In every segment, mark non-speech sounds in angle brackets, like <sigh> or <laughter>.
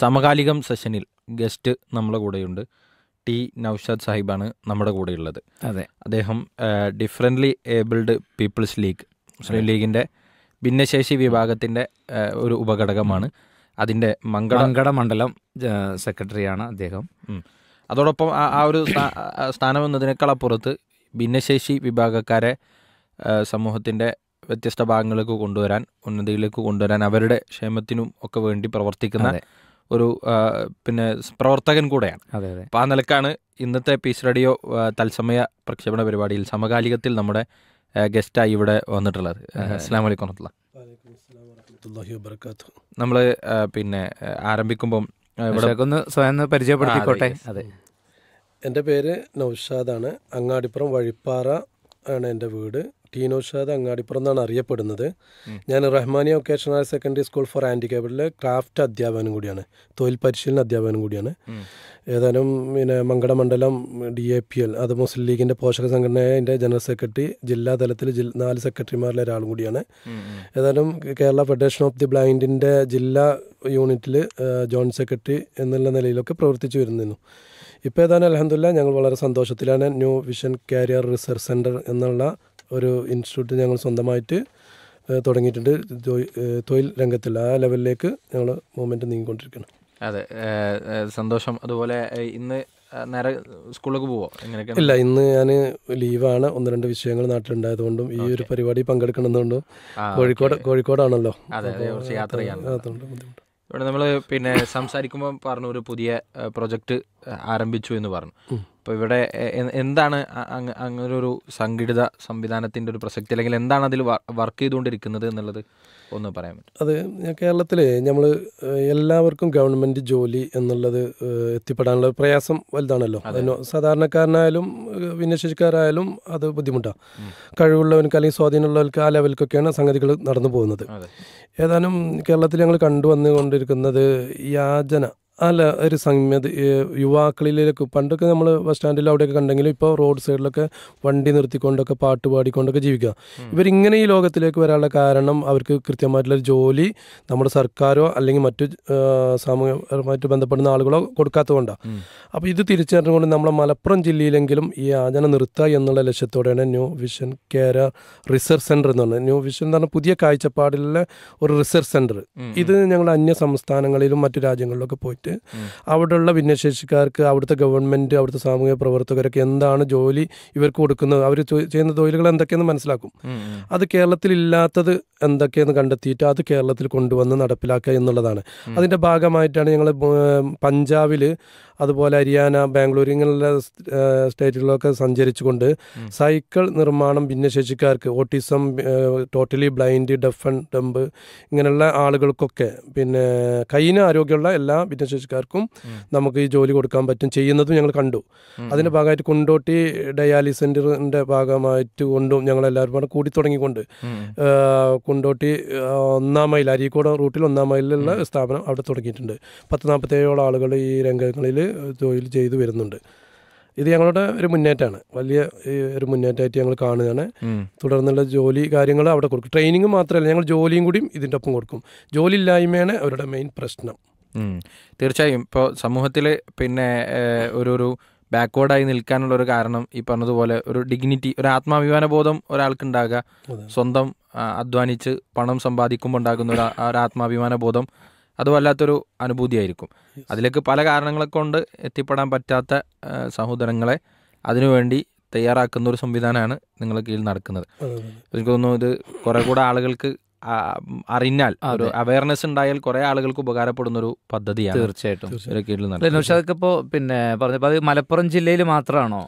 സമകാലികം സെഷനിൽ ഗസ്റ്റ് നമ്മുടെ കൂടെയുണ്ട് ടി നൌഷാദ് സാഹിബാണ് നമ്മുടെ കൂടെയുള്ളത് അതെ അദ്ദേഹം differently abled peoples league Muslim ലീഗിൻ്റെ ഭിന്നശേഷി വിഭാഗത്തിൻ്റെ ഒരു ഉപഘടകമാണ് അതിൻ്റെ മംഗളങ്കട മണ്ഡലം സെക്രട്ടറിയാണ് അദ്ദേഹം അതോടൊപ്പം ആ ഒരു സ്ഥാനം എന്നതിനേക്കാൾ അപ്പുറത്ത് ഭിന്നശേഷി വിഭാഗക്കാരെ സമൂഹത്തിൻ്റെ വ്യത്യസ്ത ഭാഗങ്ങളിലേക്ക് കൊണ്ടുവരാൻ ഉന്നതിയിലേക്ക് കൊണ്ടുവരാൻ അവരുടെ ക്ഷേമത്തിനും ഒക്കെ വേണ്ടി പ്രവർത്തിക്കുന്ന ഒരു പിന്നെ പ്രവർത്തകൻ കൂടെയാണ് അതെ അതെ അപ്പോൾ ആ നിലക്കാണ് ഇന്നത്തെ പീസ് റേഡിയോ തത്സമയ പ്രക്ഷേപണ പരിപാടിയിൽ സമകാലികത്തിൽ നമ്മുടെ ഗസ്റ്റായി ഇവിടെ വന്നിട്ടുള്ളത് അസ്സാം വലൈക്കും നമ്മൾ പിന്നെ ആരംഭിക്കുമ്പം ഇവിടെ ഒന്ന് സ്വയം പരിചയപ്പെടുത്തിക്കോട്ടെ അതെ എൻ്റെ പേര് നൗഷാദാണ് അങ്ങാടിപ്പുറം വഴിപ്പാറ ആണ് എൻ്റെ വീട് ടീനോഷാദ് അങ്ങാടിപ്പുറം എന്നാണ് അറിയപ്പെടുന്നത് ഞാൻ Rahmania vocational secondary school for ഹാൻഡിക്കാപ്പിലെ ക്രാഫ്റ്റ് അധ്യാപനം കൂടിയാണ് തൊഴിൽ പരിശീലന അധ്യാപനം കൂടിയാണ് ഏതാനും പിന്നെ മംഗളമണ്ഡലം ഡി എ പി എൽ അത് മുസ്ലിം ലീഗിൻ്റെ പോഷക സംഘടനയായ എൻ്റെ ജനറൽ സെക്രട്ടറി ജില്ലാ തലത്തിൽ നാല് സെക്രട്ടറിമാരിലെ ഒരാളും കൂടിയാണ് ഏതായാലും കേരള ഫെഡറേഷൻ ഓഫ് ദി ബ്ലൈൻഡിൻ്റെ ജില്ലാ യൂണിറ്റിൽ ജോയിൻറ്റ് സെക്രട്ടറി എന്നുള്ള നിലയിലൊക്കെ പ്രവർത്തിച്ചു വരുന്നിരുന്നു ഇപ്പോൾ ഏതാനും അലഹമില്ല ഞങ്ങൾ വളരെ സന്തോഷത്തിലാണ് new vision career research centre എന്നുള്ള ഒരു ഇൻസ്റ്റിറ്റ്യൂട്ട് ഞങ്ങൾ സ്വന്തമായിട്ട് തുടങ്ങിയിട്ടുണ്ട് തൊഴിൽ രംഗത്തിൽ ആ ലെവലിലേക്ക് ഞങ്ങൾ മൂവ്മെൻറ്റ് നീങ്ങിക്കൊണ്ടിരിക്കുന്നു അതെ സന്തോഷം അതുപോലെ ഇന്ന് നേരെ സ്കൂളിലേക്ക് പോവോ എങ്ങനെയൊക്കെ ഇല്ല ഇന്ന് ഞാൻ ലീവാണ് ഒന്ന് രണ്ട് വിഷയങ്ങൾ നാട്ടിലുണ്ടായതുകൊണ്ടും ഈ ഒരു പരിപാടി പങ്കെടുക്കണമെന്നുകൊണ്ടും കോഴിക്കോട് കോഴിക്കോടാണല്ലോ അതെ ഇവിടെ നമ്മൾ പിന്നെ സംസാരിക്കുമ്പോൾ പറഞ്ഞു ഒരു പുതിയ പ്രൊജക്റ്റ് ആരംഭിച്ചു എന്ന് പറഞ്ഞു അപ്പോൾ ഇവിടെ എന്താണ് അങ്ങനെ ഒരു സംഘടിത സംവിധാനത്തിൻ്റെ ഒരു പ്രസക്തി അല്ലെങ്കിൽ എന്താണ് അതിൽ വർക്ക് ചെയ്തുകൊണ്ടിരിക്കുന്നത് എന്നുള്ളത് ഒന്ന് പറയാൻ പറ്റും അത് കേരളത്തിൽ നമ്മൾ എല്ലാവർക്കും ഗവൺമെൻറ് ജോലി എന്നുള്ളത് എത്തിപ്പെടാനുള്ള പ്രയാസം വലുതാണല്ലോ സാധാരണക്കാരനായാലും വിന്യസിച്ചക്കാരായാലും അത് ബുദ്ധിമുട്ടാണ് കഴിവുള്ളവർക്ക് അല്ലെങ്കിൽ സ്വാധീനമുള്ളവർക്ക് ആ ലെവലിലൊക്കെയാണ് സംഗതികൾ നടന്നു പോകുന്നത് ഏതാനും കേരളത്തിൽ ഞങ്ങൾ കണ്ടുവന്നുകൊണ്ടിരിക്കുന്നത് യാചന അല്ല ഒരു സംഗതി യുവാക്കളിലേക്ക് പണ്ടൊക്കെ നമ്മൾ ബസ് സ്റ്റാൻഡിൽ അവിടെയൊക്കെ കണ്ടെങ്കിലും ഇപ്പോൾ റോഡ് സൈഡിലൊക്കെ വണ്ടി നിർത്തിക്കൊണ്ടൊക്കെ പാട്ട് പാടിക്കൊണ്ടൊക്കെ ജീവിക്കുക ഇവരിങ്ങനെ ഈ ലോകത്തിലേക്ക് വരാനുള്ള കാരണം അവർക്ക് കൃത്യമായിട്ടുള്ള ജോലി നമ്മുടെ സർക്കാരോ അല്ലെങ്കിൽ മറ്റു സാമൂഹികമായിട്ട് ബന്ധപ്പെടുന്ന ആളുകളോ കൊടുക്കാത്തതുകൊണ്ടാണ് അപ്പോൾ ഇത് തിരിച്ചറിഞ്ഞുകൊണ്ട് നമ്മളെ മലപ്പുറം ജില്ലയിലെങ്കിലും ഈ ആചന നിർത്തുക എന്നുള്ള ലക്ഷ്യത്തോടെയാണ് new vision care research centre എന്ന് പറഞ്ഞത് ന്യൂ വിഷൻ എന്ന് പറഞ്ഞാൽ പുതിയ കാഴ്ചപ്പാടിലുള്ള ഒരു റിസർച്ച് സെൻറ്റർ ഇത് ഞങ്ങൾ അന്യ സംസ്ഥാനങ്ങളിലും മറ്റു രാജ്യങ്ങളിലൊക്കെ പോയിട്ട് വേണ്ടിയിട്ട് അവിടെയുള്ള ഭിന്നശേഷിക്കാർക്ക് അവിടുത്തെ ഗവൺമെൻറ് അവിടുത്തെ സാമൂഹിക പ്രവർത്തകരൊക്കെ എന്താണ് ജോലി ഇവർക്ക് കൊടുക്കുന്നത് അവർ ചെയ്യുന്ന തൊഴിലുകൾ എന്തൊക്കെയെന്ന് മനസ്സിലാക്കും അത് കേരളത്തിലില്ലാത്തത് എന്തൊക്കെയെന്ന് കണ്ടെത്തിയിട്ട് അത് കേരളത്തിൽ കൊണ്ടുവന്ന് നടപ്പിലാക്കുക എന്നുള്ളതാണ് അതിൻ്റെ ഭാഗമായിട്ടാണ് ഞങ്ങൾ പഞ്ചാബിൽ അതുപോലെ ഹരിയാന ബാംഗ്ലൂർ ഇങ്ങനെയുള്ള സ്റ്റേറ്റുകളിലൊക്കെ സഞ്ചരിച്ചുകൊണ്ട് സൈക്കിൾ നിർമ്മാണം ഭിന്നശേഷിക്കാർക്ക് autism totally blind deaf dumb ഇങ്ങനെയുള്ള ആളുകൾക്കൊക്കെ പിന്നെ കൈന ആരോഗ്യമുള്ള എല്ലാ ഭിന്നശേഷിക്കാർക്കും നമുക്ക് ഈ ജോലി കൊടുക്കാൻ പറ്റും ചെയ്യുന്നതും ഞങ്ങൾ കണ്ടു അതിൻ്റെ ഭാഗമായിട്ട് കുണ്ടോട്ടി ഡയാലിസ് സെൻ്ററിൻ്റെ ഭാഗമായിട്ട് കൊണ്ടും ഞങ്ങൾ എല്ലാവരും കൂടെ കൂടി തുടങ്ങിക്കൊണ്ട് കുണ്ടോട്ടി ഒന്നാം മൈൽ അരീക്കോട് റൂട്ടിൽ ഒന്നാം മൈലിലുള്ള സ്ഥാപനം അവിടെ തുടങ്ങിയിട്ടുണ്ട് പത്ത് നാൽപ്പത്തേഴോളം ആളുകൾ ഈ രംഗങ്ങളിൽ തൊഴിൽ ചെയ്തു വരുന്നുണ്ട് ഇത് ഞങ്ങളുടെ ഒരു മുന്നേറ്റമാണ് വലിയ ഒരു മുന്നേറ്റമായിട്ട് ഞങ്ങൾ കാണുകയാണ് തുടർന്നുള്ള ജോലി കാര്യങ്ങൾ അവിടെ കൊടുക്കും ട്രെയിനിങ് മാത്രമല്ല ഞങ്ങൾ ജോലിയും കൂടിയും ഇതിൻ്റെ ഒപ്പം കൊടുക്കും ജോലി ഇല്ലായ്മയാണ് അവരുടെ മെയിൻ പ്രശ്നം തീർച്ചയായും ഇപ്പോൾ സമൂഹത്തിൽ പിന്നെ ഒരു ഒരു ബാക്ക്വേർഡായി നിൽക്കാനുള്ള ഒരു കാരണം ഈ പറഞ്ഞതുപോലെ ഒരു ഡിഗ്നിറ്റി ഒരു ആത്മാഭിമാന ബോധം ഒരാൾക്ക് ഉണ്ടാകുക സ്വന്തം അധ്വാനിച്ച് പണം സമ്പാദിക്കുമ്പോൾ ഉണ്ടാകുന്ന ഒരു ആത്മാഭിമാന ബോധം അത് വല്ലാത്തൊരു അനുഭൂതിയായിരിക്കും അതിലേക്ക് പല കാരണങ്ങളെ കൊണ്ട് എത്തിപ്പെടാൻ പറ്റാത്ത സഹോദരങ്ങളെ അതിനുവേണ്ടി തയ്യാറാക്കുന്ന ഒരു സംവിധാനമാണ് നിങ്ങളെ കീഴിൽ നടക്കുന്നത് എനിക്ക് തോന്നുന്നു ഇത് കുറെ കൂടെ ആളുകൾക്ക് അറിഞ്ഞാൽ ഒരു അവയർനെസ് ഉണ്ടായാൽ കുറെ ആളുകൾക്ക് ഉപകാരപ്പെടുന്ന ഒരു പദ്ധതിയാണ് തീർച്ചയായിട്ടും ഇപ്പോൾ പിന്നെ പറഞ്ഞപ്പോൾ അത് മലപ്പുറം ജില്ലയിൽ മാത്രമാണോ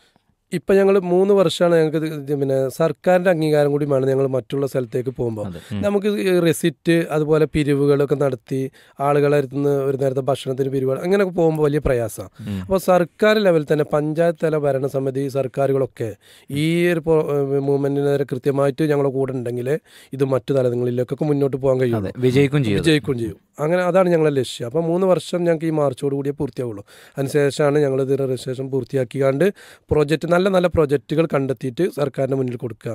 ഇപ്പം ഞങ്ങൾ മൂന്ന് വർഷമാണ് ഞങ്ങൾക്ക് പിന്നെ സർക്കാരിൻ്റെ അംഗീകാരം കൂടി വേണം ഞങ്ങൾ മറ്റുള്ള സ്ഥലത്തേക്ക് പോകുമ്പോൾ നമുക്ക് റെസിറ്റ് അതുപോലെ പിരിവുകളൊക്കെ നടത്തി ആളുകളെ അടുത്തുനിന്ന് ഒരു നേരത്തെ ഭക്ഷണത്തിന് പിരിവുകൾ അങ്ങനെയൊക്കെ പോകുമ്പോൾ വലിയ പ്രയാസമാണ് അപ്പോൾ സർക്കാർ ലെവലിൽ തന്നെ പഞ്ചായത്ത് തല ഭരണസമിതി സർക്കാരുകളൊക്കെ ഈ ഒരു മൂവ്മെൻറ്റിനെതിരെ കൃത്യമായിട്ട് ഞങ്ങളുടെ കൂടെ ഉണ്ടെങ്കിൽ ഇത് മറ്റു തലങ്ങളിലേക്കൊക്കെ മുന്നോട്ട് പോകാൻ കഴിയും വിജയിക്കും ചെയ്യും വിജയിക്കും ചെയ്യും അങ്ങനെ അതാണ് ഞങ്ങളുടെ ലക്ഷ്യം അപ്പോൾ മൂന്ന് വർഷം ഞങ്ങൾക്ക് ഈ മാർച്ചോട് കൂടിയേ പൂർത്തിയാവുള്ളൂ അതിനുശേഷമാണ് ഞങ്ങളിത് രജിസ്ട്രേഷൻ പൂർത്തിയാക്കിക്കാണ്ട് പ്രോജക്റ്റ് നല്ല നല്ല നല്ല പ്രൊജക്റ്റുകൾ കണ്ടെത്തിയിട്ട് സർക്കാരിൻ്റെ മുന്നിൽ കൊടുക്കുക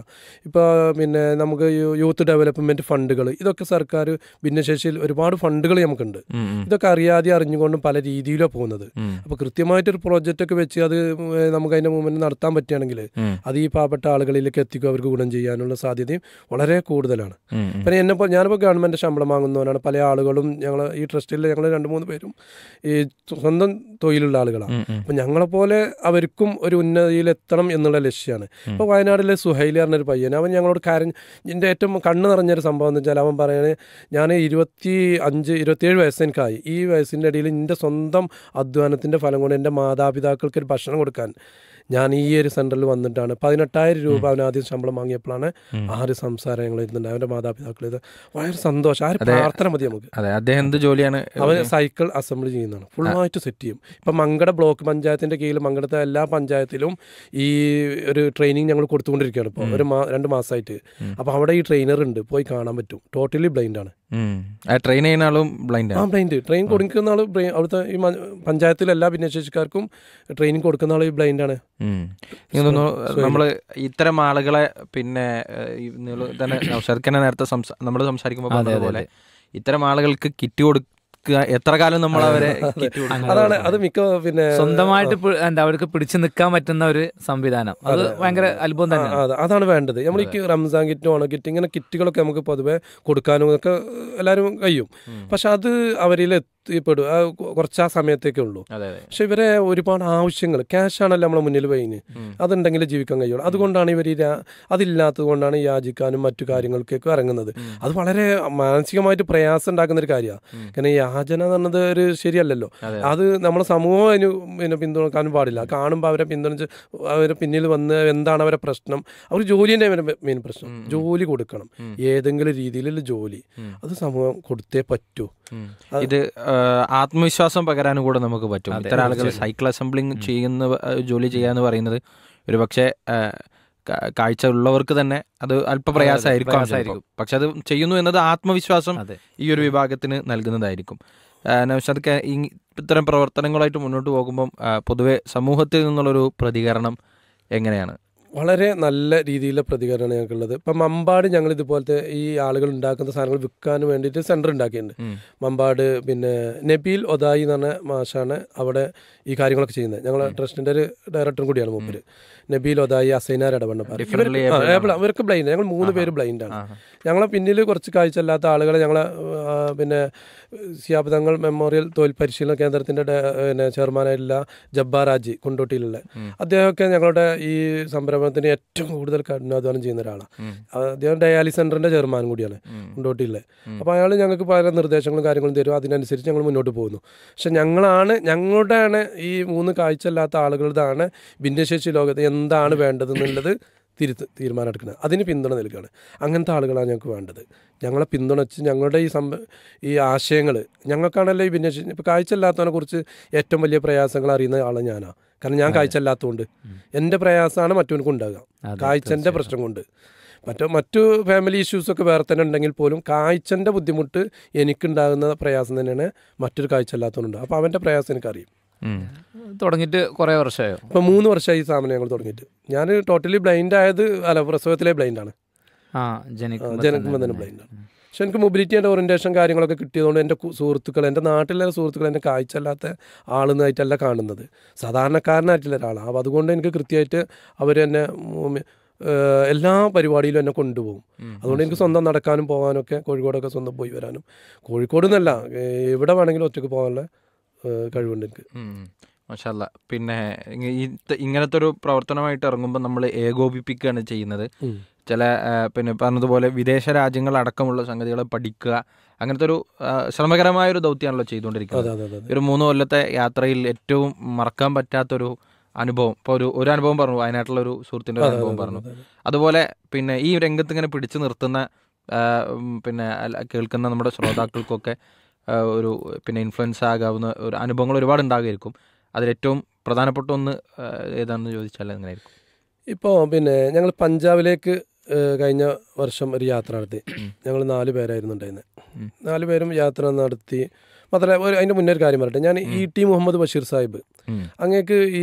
ഇപ്പോൾ പിന്നെ നമുക്ക് യൂത്ത് ഡെവലപ്മെൻറ്റ് ഫണ്ടുകൾ ഇതൊക്കെ സർക്കാർ ഭിന്നശേഷിയിൽ ഒരുപാട് ഫണ്ടുകൾ നമുക്കുണ്ട് ഇതൊക്കെ അറിയാതെ അറിഞ്ഞുകൊണ്ടും പല രീതിയിലാണ് പോകുന്നത് അപ്പോൾ കൃത്യമായിട്ടൊരു പ്രൊജക്റ്റൊക്കെ വെച്ച് അത് നമുക്ക് അതിൻ്റെ മൂവ്മെൻറ്റ് നടത്താൻ പറ്റുകയാണെങ്കിൽ അത് ഈ പാവപ്പെട്ട ആളുകളിലേക്ക് എത്തിക്കുക അവർക്ക് ഗുണം ചെയ്യാനുള്ള സാധ്യതയും വളരെ കൂടുതലാണ് പിന്നെ എന്നെപ്പോൾ ഞാനിപ്പോൾ ഗവൺമെൻറ് ശമ്പളം വാങ്ങുന്നവരാണ് പല ആളുകളും ഞങ്ങൾ ഈ ട്രസ്റ്റിൽ ഞങ്ങൾ രണ്ട് മൂന്ന് പേരും ഈ സ്വന്തം തൊഴിലുള്ള ആളുകളാണ് അപ്പം ഞങ്ങളെപ്പോലെ അവർക്കും ഒരു ഉന്നതിയിൽ എത്തണം എന്നുള്ള ലക്ഷ്യമാണ് ഇപ്പോൾ വയനാട്ടിലെ സുഹൈലി പറഞ്ഞൊരു പയ്യൻ അവൻ ഞങ്ങളോട് കാര്യം എൻ്റെ ഏറ്റവും കണ്ണ് നിറഞ്ഞൊരു സംഭവം എന്ന് വെച്ചാൽ അവൻ പറയുന്നത് ഞാൻ ഇരുപത്തി അഞ്ച് ഇരുപത്തിയേഴ് വയസ്സെനിക്കായി ഈ വയസ്സിൻ്റെ ഇടയിൽ എൻ്റെ സ്വന്തം അധ്വാനത്തിൻ്റെ ഫലം കൊണ്ട് എൻ്റെ മാതാപിതാക്കൾക്ക് ഒരു ഭക്ഷണം കൊടുക്കാൻ ഞാൻ ഈ ഒരു സെൻറ്ററിൽ വന്നിട്ടാണ് പതിനെട്ടായിരം രൂപ അവൻ ആദ്യം ശമ്പളം വാങ്ങിയപ്പോഴാണ് ആറ് സംസാരം ഞങ്ങൾ ഇരുന്നുണ്ട് അവൻ്റെ മാതാപിതാക്കൾ ഇത് വളരെ സന്തോഷം ആ പ്രാർത്ഥന മതി നമുക്ക് അതെ അദ്ദേഹം എന്ത് ജോലിയാണ് അവൻ സൈക്കിൾ അസംബ്ലി ചെയ്യുന്നതാണ് ഫുള്ളായിട്ട് സെറ്റ് ചെയ്യും ഇപ്പം മങ്കട ബ്ലോക്ക് പഞ്ചായത്തിൻ്റെ കീഴിൽ മങ്കടത്തെ എല്ലാ പഞ്ചായത്തിലും ഈ ഒരു ട്രെയിനിങ് ഞങ്ങൾ കൊടുത്തുകൊണ്ടിരിക്കുകയാണ് ഇപ്പോൾ ഒരു മാ രണ്ട് മാസമായിട്ട് അപ്പോൾ അവിടെ ഈ ട്രെയിനർ ഉണ്ട് പോയി കാണാൻ പറ്റും ടോട്ടലി ബ്ലൈൻഡ് ആണ് ട്രെയിൻ ചെയ്യുന്ന ആളും ബ്ലൈൻഡ് ആ ബ്ലൈൻഡ് ട്രെയിൻ കൊടുക്കുന്ന ആൾ അവിടുത്തെ ഈ പഞ്ചായത്തിലെല്ലാ ഭിന്നശേഷിക്കാർക്കും ട്രെയിനിങ് കൊടുക്കുന്ന ആൾ ഈ ബ്ലൈൻഡ് ആണ് നമ്മൾ ഇത്തരം ആളുകളെ പിന്നെ തന്നെ <coughs> നൗഷാദിക്കനെ നേരത്തെ നമ്മൾ സംസാരിക്കുമ്പോൾ അതേപോലെ ഇത്തരം ആളുകൾക്ക് കിറ്റ് കൊടുക്കുക എത്ര കാലം നമ്മൾ അവരെ അതാണ് അത് മിക്ക പിന്നെ സ്വന്തമായിട്ട് എന്താ അവർക്ക് പിടിച്ചു നിൽക്കാൻ പറ്റുന്ന ഒരു സംവിധാനം അത് ഭയങ്കര അത്ഭുതം തന്നെ അതാണ് വേണ്ടത് നമ്മൾ ഈ റംസാൻ കിറ്റ് ഓണ കിറ്റ് ഇങ്ങനെ കിറ്റുകളൊക്കെ നമുക്ക് പൊതുവെ കൊടുക്കാനും ഒക്കെ എല്ലാവരും കഴിയും പക്ഷെ അത് അവരിൽ ആ കുറച്ച് ആ സമയത്തേക്കേ ഉള്ളൂ പക്ഷെ ഇവരെ ഒരുപാട് ആവശ്യങ്ങൾ ക്യാഷാണല്ലോ നമ്മളെ മുന്നിൽ വൈന് അതുണ്ടെങ്കിൽ ജീവിക്കാൻ കഴിയുള്ളൂ അതുകൊണ്ടാണ് ഇവർ അതില്ലാത്തത് കൊണ്ടാണ് യാചിക്കാനും മറ്റു കാര്യങ്ങൾക്കൊക്കെ ഇറങ്ങുന്നത് അത് വളരെ മാനസികമായിട്ട് പ്രയാസം ഉണ്ടാക്കുന്ന ഒരു കാര്യമാണ് കാരണം യാചന എന്ന് പറഞ്ഞത് ഒരു ശരിയല്ലല്ലോ അത് നമ്മുടെ സമൂഹം അതിന് പിന്നെ പിന്തുണക്കാനും പാടില്ല കാണുമ്പോൾ അവരെ പിന്തുണച്ച് അവരെ പിന്നിൽ വന്ന് എന്താണ് അവരെ പ്രശ്നം അവർ ജോലിൻ്റെ മെയിൻ പ്രശ്നം ജോലി കൊടുക്കണം ഏതെങ്കിലും രീതിയിലുള്ള ജോലി അത് സമൂഹം കൊടുത്തേ പറ്റൂ ഇത് ആത്മവിശ്വാസം പകരാനും കൂടെ നമുക്ക് പറ്റും ഇത്ര ആളുകൾ സൈക്കിൾ അസംബ്ലിങ് ചെയ്യുന്ന ജോലി ചെയ്യുക എന്ന് പറയുന്നത് ഒരു പക്ഷേ കാഴ്ച ഉള്ളവർക്ക് തന്നെ അത് അല്പ പക്ഷെ അത് ചെയ്യുന്നു എന്നത് ആത്മവിശ്വാസം ഈ ഒരു വിഭാഗത്തിന് നൽകുന്നതായിരിക്കും നൗഷാദ് ഇത്തരം പ്രവർത്തനങ്ങളായിട്ട് മുന്നോട്ട് പോകുമ്പം പൊതുവെ സമൂഹത്തിൽ നിന്നുള്ളൊരു പ്രതികരണം എങ്ങനെയാണ് വളരെ നല്ല രീതിയിലുള്ള പ്രതികരണമാണ് ഞങ്ങൾക്കുള്ളത് ഇപ്പം മമ്പാട് ഞങ്ങൾ ഇതുപോലത്തെ ഈ ആളുകൾ ഉണ്ടാക്കുന്ന സാധനങ്ങൾ വിൽക്കാൻ വേണ്ടിയിട്ട് സെൻറ്റർ ഉണ്ടാക്കിയിട്ടുണ്ട് മമ്പാട് പിന്നെ നബീൽ ഒതായി എന്ന് പറഞ്ഞ മാഷാണ് അവിടെ ഈ കാര്യങ്ങളൊക്കെ ചെയ്യുന്നത് ഞങ്ങൾ ട്രസ്റ്റിൻ്റെ ഒരു ഡയറക്ടറും കൂടിയാണ് മുമ്പിൽ നബീൽ ഒതായി അസൈനാർ ഇടപെട അവർക്ക് ബ്ലൈൻഡ് ഞങ്ങൾ മൂന്ന് പേര് ബ്ലൈൻഡാണ് ഞങ്ങളെ പിന്നിൽ കുറച്ച് കാഴ്ചയില്ലാത്ത ആളുകളെ ഞങ്ങളെ പിന്നെ സിയാബ്ദങ്ങൾ മെമ്മോറിയൽ തൊഴിൽ പരിശീലന കേന്ദ്രത്തിൻ്റെ പിന്നെ ചെയർമാനായിട്ടുള്ള ജബ്ബാറാജി കൊണ്ടോട്ടിയിലുള്ള അദ്ദേഹമൊക്കെ ഞങ്ങളുടെ ഈ സംരംഭം പ്രബലത്തിന് ഏറ്റവും കൂടുതൽ കഠിനാധ്വാനം ചെയ്യുന്ന ഒരാളാണ് അദ്ദേഹം ഡയാലി സെന്ററിന്റെ ചെയർമാൻ കൂടിയാണ് മുണ്ടോട്ടിയിലെ അപ്പോൾ അയാൾ ഞങ്ങൾക്ക് പല നിർദ്ദേശങ്ങളും കാര്യങ്ങളും തരും അതിനനുസരിച്ച് ഞങ്ങൾ മുന്നോട്ട് പോകുന്നു പക്ഷെ ഞങ്ങളാണ് ഞങ്ങളുടെയാണ് ഈ മൂന്ന് കാഴ്ചയില്ലാത്ത ആളുകളുടെയാണ് ഭിന്നശേഷി ലോകത്ത് എന്താണ് വേണ്ടതെന്നുള്ളത് തിരുത്ത് തീരുമാനമെടുക്കുന്നത് അതിന് പിന്തുണ നൽകുകയാണ് അങ്ങനത്തെ ആളുകളാണ് ഞങ്ങൾക്ക് വേണ്ടത് ഞങ്ങളെ പിന്തുണച്ച് ഞങ്ങളുടെ ഈ സംഭ ഈ ആശയങ്ങൾ ഞങ്ങൾക്കാണല്ലോ ഈ ഭിന്നശേഷി ഇപ്പോൾ കാഴ്ചയില്ലാത്തവനെ കുറിച്ച് ഏറ്റവും വലിയ പ്രയാസങ്ങൾ അറിയുന്ന ആളാണ് ഞാനാണ് കാരണം ഞാൻ കാഴ്ച അല്ലാത്തതുകൊണ്ട് എൻ്റെ പ്രയാസമാണ് മറ്റവനക്ക് ഉണ്ടാകുക കാഴ്ചൻ്റെ പ്രശ്നം കൊണ്ട് മറ്റു മറ്റു ഫാമിലി ഇഷ്യൂസൊക്കെ വേറെ തന്നെ ഉണ്ടെങ്കിൽ പോലും കാഴ്ചൻ്റെ ബുദ്ധിമുട്ട് എനിക്കുണ്ടാകുന്ന പ്രയാസം തന്നെയാണ് മറ്റൊരു കാഴ്ച അല്ലാത്തതുകൊണ്ട് അപ്പോൾ അവൻ്റെ പ്രയാസം എനിക്കറിയും തുടങ്ങിയിട്ട് കുറേ വർഷമായോ ഇപ്പം മൂന്ന് വർഷമായി ഈ സാധനം ഞങ്ങൾ തുടങ്ങിയിട്ട് ഞാൻ ടോട്ടലി ബ്ലൈൻഡ് ആയത് അല്ല പ്രസവത്തിലെ ബ്ലൈൻഡാണ് ജനിക്കുമ്പോൾ തന്നെ ബ്ലൈൻഡാണ് പക്ഷെ എനിക്ക് മൊബിലിറ്റി ആൻഡ് ഓറിയൻറ്റേഷൻ കാര്യങ്ങളൊക്കെ കിട്ടിയതുകൊണ്ട് എൻ്റെ സുഹൃത്തുക്കൾ എൻ്റെ നാട്ടിലെ സുഹൃത്തുക്കൾ എൻ്റെ കാഴ്ചയില്ലാത്ത ആളെന്നായിട്ടല്ല കാണുന്നത് സാധാരണക്കാരനായിട്ടുള്ള ഒരാളാണ് അപ്പോൾ അതുകൊണ്ട് എനിക്ക് കൃത്യമായിട്ട് അവർ എന്നെ എല്ലാ പരിപാടിയിലും എന്നെ കൊണ്ടുപോകും അതുകൊണ്ട് എനിക്ക് സ്വന്തം നടക്കാനും പോകാനും ഒക്കെ കോഴിക്കോടൊക്കെ സ്വന്തം പോയി വരാനും കോഴിക്കോട് എന്നല്ല എവിടെ വേണമെങ്കിലും ഒറ്റയ്ക്ക് പോകാനുള്ള കഴിവുണ്ട് എനിക്ക് മാഷല്ല പിന്നെ ഇങ്ങനത്തെ ഒരു പ്രവർത്തനമായിട്ട് ഇറങ്ങുമ്പോൾ നമ്മൾ ഏകോപിപ്പിക്കുകയാണ് ചെയ്യുന്നത് ചില പിന്നെ പറഞ്ഞതുപോലെ വിദേശ രാജ്യങ്ങളടക്കമുള്ള സംഗതികളെ പഠിക്കുക അങ്ങനത്തെ ഒരു ശ്രമകരമായ ഒരു ദൗത്യമാണല്ലോ ചെയ്തുകൊണ്ടിരിക്കുന്നത് ഒരു മൂന്ന് കൊല്ലത്തെ യാത്രയിൽ ഏറ്റവും മറക്കാൻ പറ്റാത്തൊരു അനുഭവം ഇപ്പോൾ ഒരു ഒരു അനുഭവം പറഞ്ഞു വയനാട്ടിലെ ഒരു സുഹൃത്തിൻ്റെ ഒരു അനുഭവം പറഞ്ഞു അതുപോലെ പിന്നെ ഈ രംഗത്ത് ഇങ്ങനെ പിടിച്ചു നിർത്തുന്ന പിന്നെ കേൾക്കുന്ന നമ്മുടെ ശ്രോതാക്കൾക്കൊക്കെ ഒരു പിന്നെ ഇൻഫ്ലുവൻസ് ആകാവുന്ന ഒരു അനുഭവങ്ങൾ ഒരുപാട് ഉണ്ടാകുമായിരിക്കും അതിലേറ്റവും പ്രധാനപ്പെട്ട ഒന്ന് ഏതാണെന്ന് ചോദിച്ചാൽ എങ്ങനെയായിരിക്കും ഇപ്പോൾ പിന്നെ ഞങ്ങൾ പഞ്ചാബിലേക്ക് കഴിഞ്ഞ വർഷം ഒരു യാത്ര നടത്തി ഞങ്ങൾ നാല് പേരായിരുന്നു ഉണ്ടായിരുന്നത് നാല് പേരും യാത്ര നടത്തി മാത്രമല്ല ഒരു അതിൻ്റെ മുന്നേ ഒരു കാര്യം പറയട്ടെ ഞാൻ ഇ ടി മുഹമ്മദ് ബഷീർ സാഹിബ് അങ്ങേക്ക് ഈ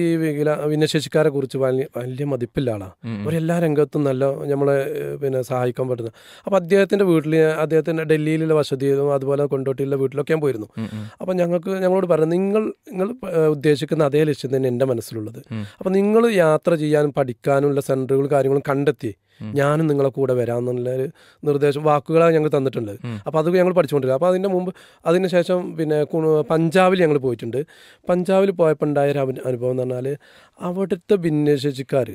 ഭിന്നശേഷിക്കാരെ കുറിച്ച് വലിയ വലിയ മതിപ്പില്ല ആളാണ് അവരെല്ലാ രംഗത്തും നല്ല നമ്മളെ പിന്നെ സഹായിക്കാൻ പറ്റുന്ന അപ്പം അദ്ദേഹത്തിൻ്റെ വീട്ടിൽ അദ്ദേഹത്തിൻ്റെ ഡൽഹിയിലുള്ള വസതിയിലും അതുപോലെ കൊണ്ടോട്ടിയിലെ വീട്ടിലൊക്കെ ഞാൻ പോയിരുന്നു അപ്പം ഞങ്ങൾക്ക് ഞങ്ങളോട് പറഞ്ഞു നിങ്ങൾ നിങ്ങൾ ഉദ്ദേശിക്കുന്ന അതേ ലക്ഷ്യം തന്നെ എൻ്റെ മനസ്സിലുള്ളത് അപ്പം നിങ്ങൾ യാത്ര ചെയ്യാനും പഠിക്കാനുള്ള സെൻറ്ററുകൾ കാര്യങ്ങളും കണ്ടെത്തി ഞാനും നിങ്ങളെ കൂടെ വരാമെന്നുള്ള ഒരു നിർദ്ദേശം വാക്കുകളാണ് ഞങ്ങൾ തന്നിട്ടുണ്ട് അപ്പോൾ അത് ഞങ്ങൾ പഠിച്ചുകൊണ്ടിരിക്കുക അപ്പോൾ അതിൻ്റെ മുമ്പ് അതിന് ശേഷം പിന്നെ പഞ്ചാബിൽ ഞങ്ങൾ പോയിട്ടുണ്ട് പഞ്ചാബിൽ പോയപ്പോൾ ഉണ്ടായൊരു അനുഭവം എന്ന് പറഞ്ഞാൽ അവിടുത്തെ ഭിന്നശേഷിക്കാർ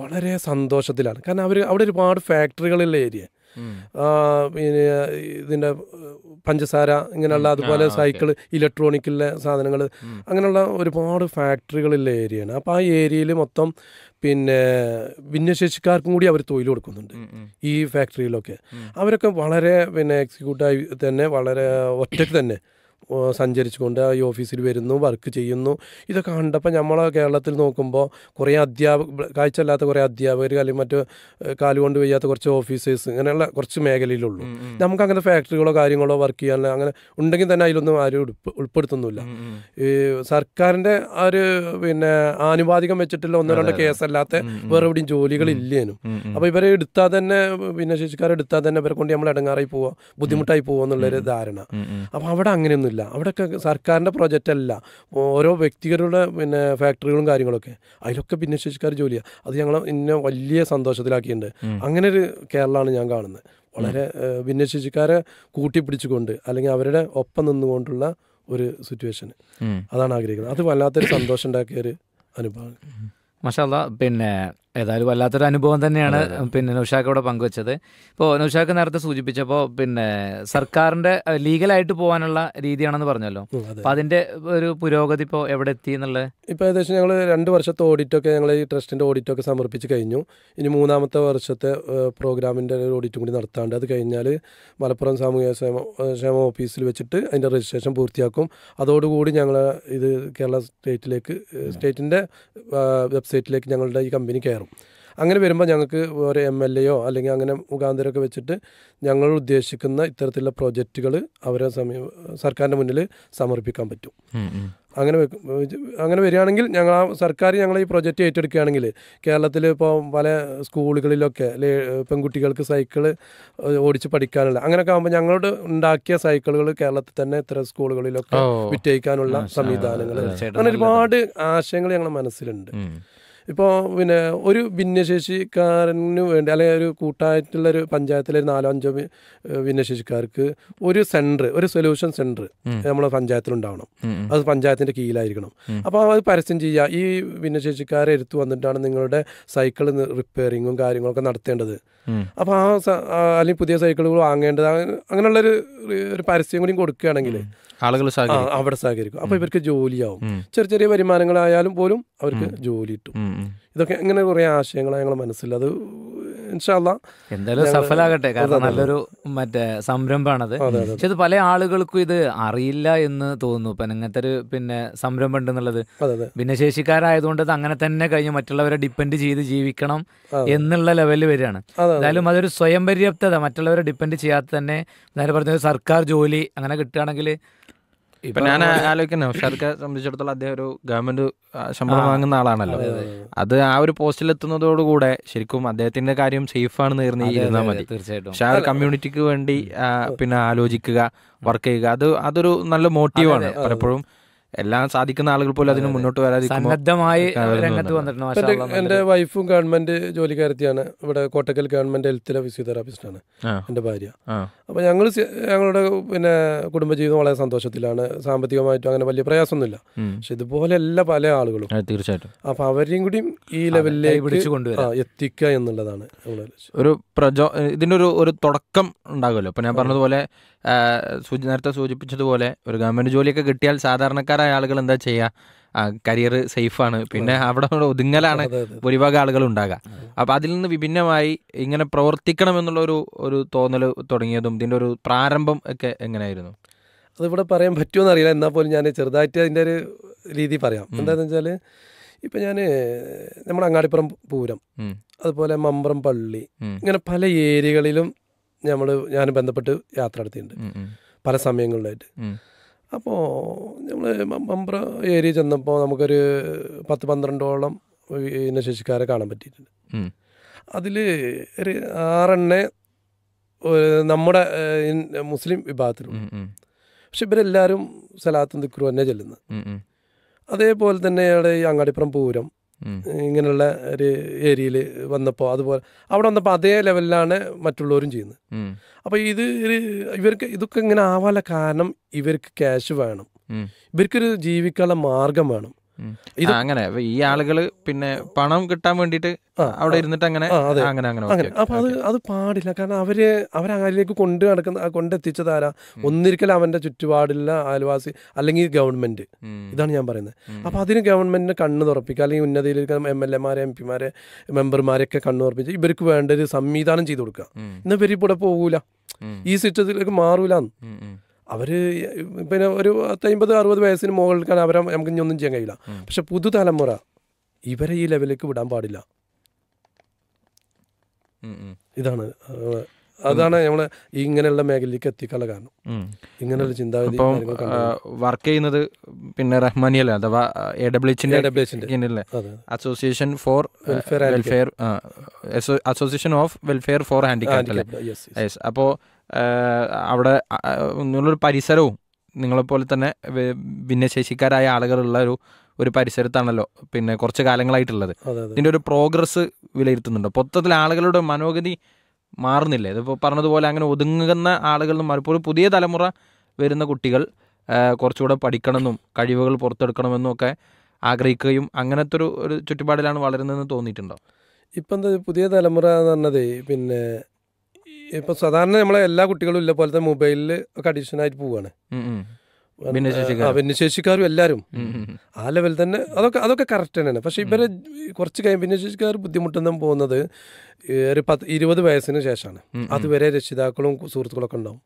വളരെ സന്തോഷത്തിലാണ് കാരണം അവർ അവിടെ ഒരുപാട് ഫാക്ടറികളുള്ള ഏരിയ പിന്നെ ഇതിൻ്റെ പഞ്ചസാര ഇങ്ങനെയുള്ള അതുപോലെ സൈക്കിൾ ഇലക്ട്രോണിക്കുള്ള സാധനങ്ങൾ അങ്ങനെയുള്ള ഒരുപാട് ഫാക്ടറികളുള്ള ഏരിയയാണ് അപ്പോൾ ആ ഏരിയയിൽ മൊത്തം പിന്നെ ഭിന്നശേഷിക്കാർക്കും കൂടി അവർ തൊഴിൽ കൊടുക്കുന്നുണ്ട് ഈ ഫാക്ടറിയിലൊക്കെ അവരൊക്കെ വളരെ പിന്നെ എക്സിക്യൂട്ടീവ് തന്നെ വളരെ ഒറ്റയ്ക്ക് തന്നെ സഞ്ചരിച്ചുകൊണ്ട് ഈ ഓഫീസിൽ വരുന്നു വർക്ക് ചെയ്യുന്നു ഇതൊക്കെ കണ്ടപ്പോൾ നമ്മളെ കേരളത്തിൽ നോക്കുമ്പോൾ കുറേ അധ്യാപക കാഴ്ചയില്ലാത്ത കുറേ അധ്യാപകർ അല്ലെങ്കിൽ മറ്റ് കാലുകൊണ്ട് വയ്യാത്ത കുറച്ച് ഓഫീസേഴ്സ് അങ്ങനെയുള്ള കുറച്ച് മേഖലയിലുള്ളൂ നമുക്ക് അങ്ങനെ ഫാക്ടറികളോ കാര്യങ്ങളോ വർക്ക് ചെയ്യാൻ അങ്ങനെ ഉണ്ടെങ്കിൽ തന്നെ അതിലൊന്നും ആരും ഉൾപ്പെടുത്തുന്നില്ല ഈ സർക്കാരിൻ്റെ ഒരു പിന്നെ ആനുപാതികം വെച്ചിട്ടുള്ള ഒന്നോ രണ്ടോ കേസല്ലാത്ത വേറെ എവിടെയും ജോലികളില്ലേനും അപ്പോൾ ഇവരെ എടുത്താൽ തന്നെ ഭിന്നശേഷിക്കാരെ എടുത്താൽ തന്നെ ഇവരെ കൊണ്ട് നമ്മൾ ഇടങ്ങാറായി പോവാം ബുദ്ധിമുട്ടായി പോകുക എന്നുള്ളൊരു ധാരണ അപ്പോൾ അവിടെ അങ്ങനെയൊന്നുമില്ല അല്ല അവിടെയൊക്കെ സർക്കാരിൻ്റെ പ്രോജക്റ്റ് അല്ല ഓരോ വ്യക്തികളുടെ പിന്നെ ഫാക്ടറികളും കാര്യങ്ങളൊക്കെ അതിലൊക്കെ ഭിന്നശേഷിക്കാർ ജോലിയാണ് അത് ഞങ്ങൾ ഇന്നെ വലിയ സന്തോഷത്തിലാക്കിയിട്ടുണ്ട് അങ്ങനെ ഒരു കേരളമാണ് ഞാൻ കാണുന്നത് വളരെ ഭിന്നശേഷിക്കാരെ കൂട്ടിപ്പിടിച്ചുകൊണ്ട് അല്ലെങ്കിൽ അവരുടെ ഒപ്പം നിന്നുകൊണ്ടുള്ള ഒരു സിറ്റുവേഷൻ അതാണ് ആഗ്രഹിക്കുന്നത് അത് വല്ലാത്തൊരു സന്തോഷം ഉണ്ടാക്കിയ ഒരു അനുഭവമാണ് മഷാല്ല പിന്നെ ഏതായാലും വല്ലാത്തൊരു അനുഭവം തന്നെയാണ് പിന്നെ നൌഷാഖ് ഇവിടെ പങ്കുവച്ചത് ഇപ്പോൾ നൌഷാഖ് നേരത്തെ സൂചിപ്പിച്ചപ്പോൾ പിന്നെ സർക്കാരിന്റെ ലീഗലായിട്ട് പോകാനുള്ള രീതിയാണെന്ന് പറഞ്ഞല്ലോ അപ്പോൾ അതിന്റെ ഒരു പുരോഗതി ഇപ്പോൾ എവിടെ എത്തി എന്നുള്ളത് ഇപ്പോൾ ഏകദേശം ഞങ്ങൾ രണ്ട് വർഷത്തെ ഓഡിറ്റൊക്കെ ഞങ്ങൾ ഈ ട്രസ്റ്റിന്റെ ഓഡിറ്റൊക്കെ സമർപ്പിച്ച് കഴിഞ്ഞു ഇനി മൂന്നാമത്തെ വർഷത്തെ പ്രോഗ്രാമിന്റെ ഒരു ഓഡിറ്റും കൂടി നടത്താണ്ട് അത് കഴിഞ്ഞാൽ മലപ്പുറം സാമൂഹ്യ ക്ഷേമ ഓഫീസിൽ വെച്ചിട്ട് അതിന്റെ രജിസ്ട്രേഷൻ പൂർത്തിയാക്കും അതോടുകൂടി ഞങ്ങൾ ഇത് കേരള സ്റ്റേറ്റിലേക്ക് സ്റ്റേറ്റിന്റെ വെബ്സൈറ്റിലേക്ക് ഞങ്ങളുടെ ഈ കമ്പനി കയറും കയറും അങ്ങനെ വരുമ്പോൾ ഞങ്ങൾക്ക് ഒരു എം എൽ എയോ അല്ലെങ്കിൽ അങ്ങനെ മുഖാന്തരമൊക്കെ വെച്ചിട്ട് ഞങ്ങൾ ഉദ്ദേശിക്കുന്ന ഇത്തരത്തിലുള്ള പ്രോജക്റ്റുകൾ അവരെ സമീ സർക്കാരിൻ്റെ മുന്നിൽ സമർപ്പിക്കാൻ പറ്റും അങ്ങനെ അങ്ങനെ വരികയാണെങ്കിൽ ഞങ്ങൾ ആ സർക്കാർ ഞങ്ങൾ ഈ പ്രൊജക്റ്റ് ഏറ്റെടുക്കുകയാണെങ്കിൽ കേരളത്തിൽ ഇപ്പോൾ പല സ്കൂളുകളിലൊക്കെ പെൺകുട്ടികൾക്ക് സൈക്കിൾ ഓടിച്ച് പഠിക്കാനുള്ള അങ്ങനെയൊക്കെ ആകുമ്പോൾ ഞങ്ങളോട് ഉണ്ടാക്കിയ സൈക്കിളുകൾ കേരളത്തിൽ തന്നെ ഇത്ര സ്കൂളുകളിലൊക്കെ വിറ്റയിക്കാനുള്ള സംവിധാനങ്ങൾ അങ്ങനെ ഒരുപാട് ആശയങ്ങൾ ഞങ്ങളുടെ മനസ്സിലുണ്ട് ഇപ്പോൾ പിന്നെ ഒരു ഭിന്നശേഷിക്കാരന് വേണ്ടി അല്ലെങ്കിൽ ഒരു കൂട്ടായിട്ടുള്ള ഒരു പഞ്ചായത്തിലെ ഒരു നാലോ അഞ്ചോ ഭിന്നശേഷിക്കാർക്ക് ഒരു സെൻറ്റർ ഒരു സൊല്യൂഷൻ സെൻറ്റർ നമ്മുടെ പഞ്ചായത്തിലുണ്ടാവണം അത് പഞ്ചായത്തിൻ്റെ കീഴിലായിരിക്കണം അപ്പോൾ അത് പരസ്യം ചെയ്യുക ഈ ഭിന്നശേഷിക്കാരെ എടുത്തു വന്നിട്ടാണ് നിങ്ങളുടെ സൈക്കിൾ റിപ്പയറിങ്ങും കാര്യങ്ങളൊക്കെ നടത്തേണ്ടത് അപ്പോൾ ആ അല്ലെങ്കിൽ പുതിയ സൈക്കിളുകൾ വാങ്ങേണ്ടത് അങ്ങനെയുള്ളൊരു ഒരു പരസ്യം കൂടി കൊടുക്കുകയാണെങ്കിൽ ആളുകൾ അവിടെ സഹകരിക്കും അപ്പോൾ ഇവർക്ക് ജോലിയാവും ചെറിയ ചെറിയ വരുമാനങ്ങളായാലും പോലും അവർക്ക് ജോലി കിട്ടും ഇതൊക്കെ ഇങ്ങനെ കുറേ ആശയങ്ങളാണ് ഞങ്ങളുടെ മനസ്സിൽ അത് എന്തായാലും സഫലാകട്ടെ കാരണം നല്ലൊരു മറ്റേ സംരംഭമാണത് പക്ഷെ ഇത് പല ആളുകൾക്കും ഇത് അറിയില്ല എന്ന് തോന്നുന്നു ഇപ്പൊ ഇങ്ങനത്തെ ഒരു പിന്നെ സംരംഭം ഉണ്ടെന്നുള്ളത് ഭിന്നശേഷിക്കാരായതുകൊണ്ട് അത് അങ്ങനെ തന്നെ കഴിഞ്ഞ് മറ്റുള്ളവരെ ഡിപ്പെൻഡ് ചെയ്ത് ജീവിക്കണം എന്നുള്ള ലെവലിൽ വരികയാണ് എന്തായാലും അതൊരു സ്വയം പര്യാപ്തത മറ്റുള്ളവരെ ഡിപ്പെൻഡ് ചെയ്യാതെ തന്നെ നേരെ പറഞ്ഞ സർക്കാർ ജോലി അങ്ങനെ കിട്ടുകയാണെങ്കിൽ ഇപ്പൊ ഞാൻ ആലോചിക്കുന്നു ഷാർക്കെ സംബന്ധിച്ചിടത്തോളം അദ്ദേഹം ഒരു ഗവൺമെന്റ് ശമ്പളം വാങ്ങുന്ന ആളാണല്ലോ അത് ആ ഒരു പോസ്റ്റിൽ എത്തുന്നതോടുകൂടെ ശരിക്കും അദ്ദേഹത്തിന്റെ കാര്യം സേഫ് ആണ് നേർന്നി ഇരുന്നാൽ മതി തീർച്ചയായിട്ടും ആ കമ്മ്യൂണിറ്റിക്ക് വേണ്ടി പിന്നെ ആലോചിക്കുക വർക്ക് ചെയ്യുക അത് അതൊരു നല്ല മോട്ടീവാണ് പലപ്പോഴും എല്ലാം സാധിക്കുന്ന ആളുകൾ പോലും അതിന് മുന്നോട്ട് വരാതിരിക്കും സന്നദ്ധമായി വന്നിട്ടുണ്ട് എന്റെ വൈഫും ഗവൺമെന്റ് ജോലിക്കാരത്തിയാണ് ഇവിടെ കോട്ടക്കൽ ഗവൺമെന്റ് ഹെൽത്തിലെ ഫിസിയോതെറാപ്പിസ്റ്റാണ് എന്റെ ഭാര്യ അപ്പൊ ഞങ്ങൾ ഞങ്ങളുടെ പിന്നെ കുടുംബജീവിതം വളരെ സന്തോഷത്തിലാണ് സാമ്പത്തികമായിട്ടും അങ്ങനെ വലിയ പ്രയാസമൊന്നുമില്ല പക്ഷെ ഇതുപോലെ എല്ലാ പല ആളുകളും തീർച്ചയായിട്ടും അപ്പൊ അവരെയും കൂടി ഈ ലെവലിലേക്ക് എത്തിക്കുക എന്നുള്ളതാണ് ഒരു പ്രചോ ഇതിന്റെ ഒരു ഒരു തുടക്കം ഉണ്ടാകുമല്ലോ അപ്പൊ ഞാൻ പറഞ്ഞതുപോലെ നേരത്തെ സൂചിപ്പിച്ചതുപോലെ ഒരു ഗവൺമെന്റ് ജോലിയൊക്കെ കിട്ടിയാൽ സാധാരണക്കാർ ഒരുപാട് ആളുകൾ എന്താ ചെയ്യുക കരിയർ സേഫാണ് പിന്നെ അവിടെ ഒതുങ്ങലാണ് ഭൂരിഭാഗം ആളുകൾ ഉണ്ടാകുക അപ്പം അതിൽ നിന്ന് വിഭിന്നമായി ഇങ്ങനെ പ്രവർത്തിക്കണം എന്നുള്ള ഒരു ഒരു തോന്നൽ തുടങ്ങിയതും ഇതിൻ്റെ ഒരു പ്രാരംഭം ഒക്കെ എങ്ങനെയായിരുന്നു അതിവിടെ പറയാൻ പറ്റുമോ അറിയില്ല എന്നാൽ പോലും ഞാൻ ചെറുതായിട്ട് അതിൻ്റെ ഒരു രീതി പറയാം എന്താണെന്ന് വെച്ചാൽ ഇപ്പം ഞാൻ നമ്മുടെ അങ്ങാടിപ്പുറം പൂരം അതുപോലെ മമ്പ്രം പള്ളി ഇങ്ങനെ പല ഏരിയകളിലും നമ്മൾ ഞാൻ ബന്ധപ്പെട്ട് യാത്ര നടത്തിയിട്ടുണ്ട് പല സമയങ്ങളിലായിട്ട് അപ്പോൾ നമ്മൾ മമ്പ്ര ഏരിയ ചെന്നപ്പോൾ നമുക്കൊരു പത്ത് പന്ത്രണ്ടോളം ഭിന്നശേഷിക്കാരെ കാണാൻ പറ്റിയിട്ടുണ്ട് അതിൽ ഒരു ആറെണ്ണെ നമ്മുടെ മുസ്ലിം വിഭാഗത്തിലുണ്ട് പക്ഷെ ഇവരെല്ലാവരും സലാത്തും ദിക്രു തന്നെ ചെല്ലുന്നത് അതേപോലെ തന്നെ അവിടെ ഈ അങ്ങാടിപ്പുറം പൂരം ഇങ്ങനെയുള്ള ഒരു ഏരിയയിൽ വന്നപ്പോൾ അതുപോലെ അവിടെ വന്നപ്പോൾ അതേ ലെവലിലാണ് മറ്റുള്ളവരും ചെയ്യുന്നത് അപ്പോൾ ഇത് ഇവർക്ക് ഇതൊക്കെ ഇങ്ങനെ ആവാനുള്ള കാരണം ഇവർക്ക് ക്യാഷ് വേണം ഇവർക്കൊരു ജീവിക്കാനുള്ള മാർഗം വേണം അങ്ങനെ ഈ ആളുകൾ പിന്നെ പണം കിട്ടാൻ വേണ്ടിട്ട് അവിടെ ഇരുന്നിട്ട് അങ്ങനെ അങ്ങനെ അങ്ങനെ അപ്പൊ അത് അത് പാടില്ല കാരണം അവര് അവരതിലേക്ക് കൊണ്ടു നടക്കുന്ന കൊണ്ടെത്തിച്ചത് ആരാ ഒന്നിരിക്കൽ അവന്റെ ചുറ്റുപാടില്ല ആലുവാസി അല്ലെങ്കിൽ ഗവൺമെന്റ് ഇതാണ് ഞാൻ പറയുന്നത് അപ്പൊ അതിന് ഗവൺമെന്റിന് കണ്ണു തുറപ്പിക്കുക അല്ലെങ്കിൽ ഉന്നതിയിലിരിക്കുന്ന എം എൽ എമാരെ എം പിമാരെ മെമ്പർമാരെയൊക്കെ കണ്ണു തുറപ്പിച്ച് ഇവർക്ക് വേണ്ട ഒരു സംവിധാനം ചെയ്തു കൊടുക്കുക എന്നാൽ ഇവരിപ്പൂടെ പോകൂല ഈ സിസ്റ്റത്തിലേക്ക് മാറൂലെന്ന് അവർ പിന്നെ ഒരു പത്തമ്പത് അറുപത് വയസ്സിന് മുകളിലേക്കാണ് അവരെ നമുക്ക് ഇനി ഒന്നും ചെയ്യാൻ കഴിയില്ല പക്ഷെ പുതുതലമുറ ഇവരെ ഈ ലെവലിലേക്ക് വിടാൻ പാടില്ല ഇതാണ് അതാണ് നമ്മളെ ഇങ്ങനെയുള്ള മേഖലയിലേക്ക് എത്തിക്കാനുള്ള കാരണം ഇങ്ങനെയുള്ള ചിന്താഗതി വർക്ക് ചെയ്യുന്നത് പിന്നെ റഹ്മാനിയല്ല അഥവാ എ ഡബ്ല്യുഎച്ചിന്റെ association for welfare association of welfare for handicapped അപ്പോ അവിടെ നിങ്ങളൊരു പരിസരവും നിങ്ങളെപ്പോലെ തന്നെ ഭിന്നശേഷിക്കാരായ ആളുകളുള്ള ഒരു ഒരു പരിസരത്താണല്ലോ പിന്നെ കുറച്ച് കാലങ്ങളായിട്ടുള്ളത് ഇതിൻ്റെ ഒരു പ്രോഗ്രസ് വിലയിരുത്തുന്നുണ്ട് മൊത്തത്തിൽ ആളുകളുടെ മനോഗതി മാറുന്നില്ലേ ഇതിപ്പോൾ പറഞ്ഞതുപോലെ അങ്ങനെ ഒതുങ്ങുന്ന ആളുകളും പലപ്പോഴും പുതിയ തലമുറ വരുന്ന കുട്ടികൾ കുറച്ചുകൂടെ പഠിക്കണമെന്നും കഴിവുകൾ പുറത്തെടുക്കണമെന്നും ഒക്കെ ആഗ്രഹിക്കുകയും അങ്ങനത്തെ ഒരു ഒരു ചുറ്റുപാടിലാണ് വളരുന്നതെന്ന് തോന്നിയിട്ടുണ്ടോ ഇപ്പം എന്താ പുതിയ തലമുറ എന്ന് പറഞ്ഞത് പിന്നെ ഇപ്പൊ സാധാരണ നമ്മളെ എല്ലാ കുട്ടികളും ഇല്ല പോലത്തെ മൊബൈലിൽ ഒക്കെ അഡീഷൻ ആയിട്ട് പോവാണ് ഭിന്നശേഷിക്കാരും എല്ലാവരും ആ ലെവൽ തന്നെ അതൊക്കെ അതൊക്കെ കറക്റ്റ് തന്നെയാണ് പക്ഷെ ഇവരെ കുറച്ച് കഴിയും ഭിന്നശേഷിക്കാർ ബുദ്ധിമുട്ടുന്ന പോകുന്നത് ഒരു പത്ത് ഇരുപത് വയസ്സിന് ശേഷമാണ് അതുവരെ രക്ഷിതാക്കളും സുഹൃത്തുക്കളൊക്കെ ഉണ്ടാവും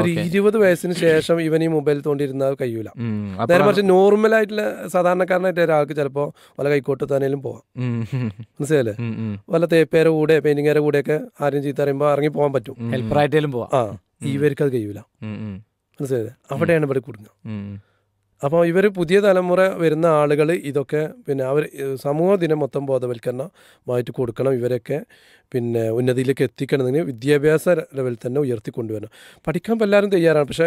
ഒരു ഇരുപത് വയസ്സിന് ശേഷം ഇവൻ ഈ മൊബൈൽ തോണ്ടിരുന്നാൽ കഴിയൂല നേരെ മറിച്ച് നോർമൽ സാധാരണക്കാരനായിട്ട് ഒരാൾക്ക് ചിലപ്പോൾ വല്ല കൈക്കോട്ടത്താനേലും പോവാം മനസ്സിലായില്ലേ വല്ല തേപ്പേരെ കൂടെ പെയിന്റിങ്ങേരെ കൂടെയൊക്കെ ആരും ചീത്ത അറിയുമ്പോൾ ഇറങ്ങി പോകാൻ പറ്റും ഹെൽപ്പറായിട്ടേലും പോവാം ആ ഇവർക്ക് അത് കഴിയൂല മനസ്സിലായത് അവിടെയാണ് ഇവിടെ കുടുങ്ങുക അപ്പോൾ ഇവർ പുതിയ തലമുറ വരുന്ന ആളുകൾ ഇതൊക്കെ പിന്നെ അവർ സമൂഹ ദിനം മൊത്തം ബോധവൽക്കരണമായിട്ട് കൊടുക്കണം ഇവരൊക്കെ പിന്നെ ഉന്നതിയിലേക്ക് എത്തിക്കണമെങ്കിൽ വിദ്യാഭ്യാസ ലെവൽ തന്നെ ഉയർത്തിക്കൊണ്ടുവരണം പഠിക്കാൻ എല്ലാവരും തയ്യാറാണ് പക്ഷേ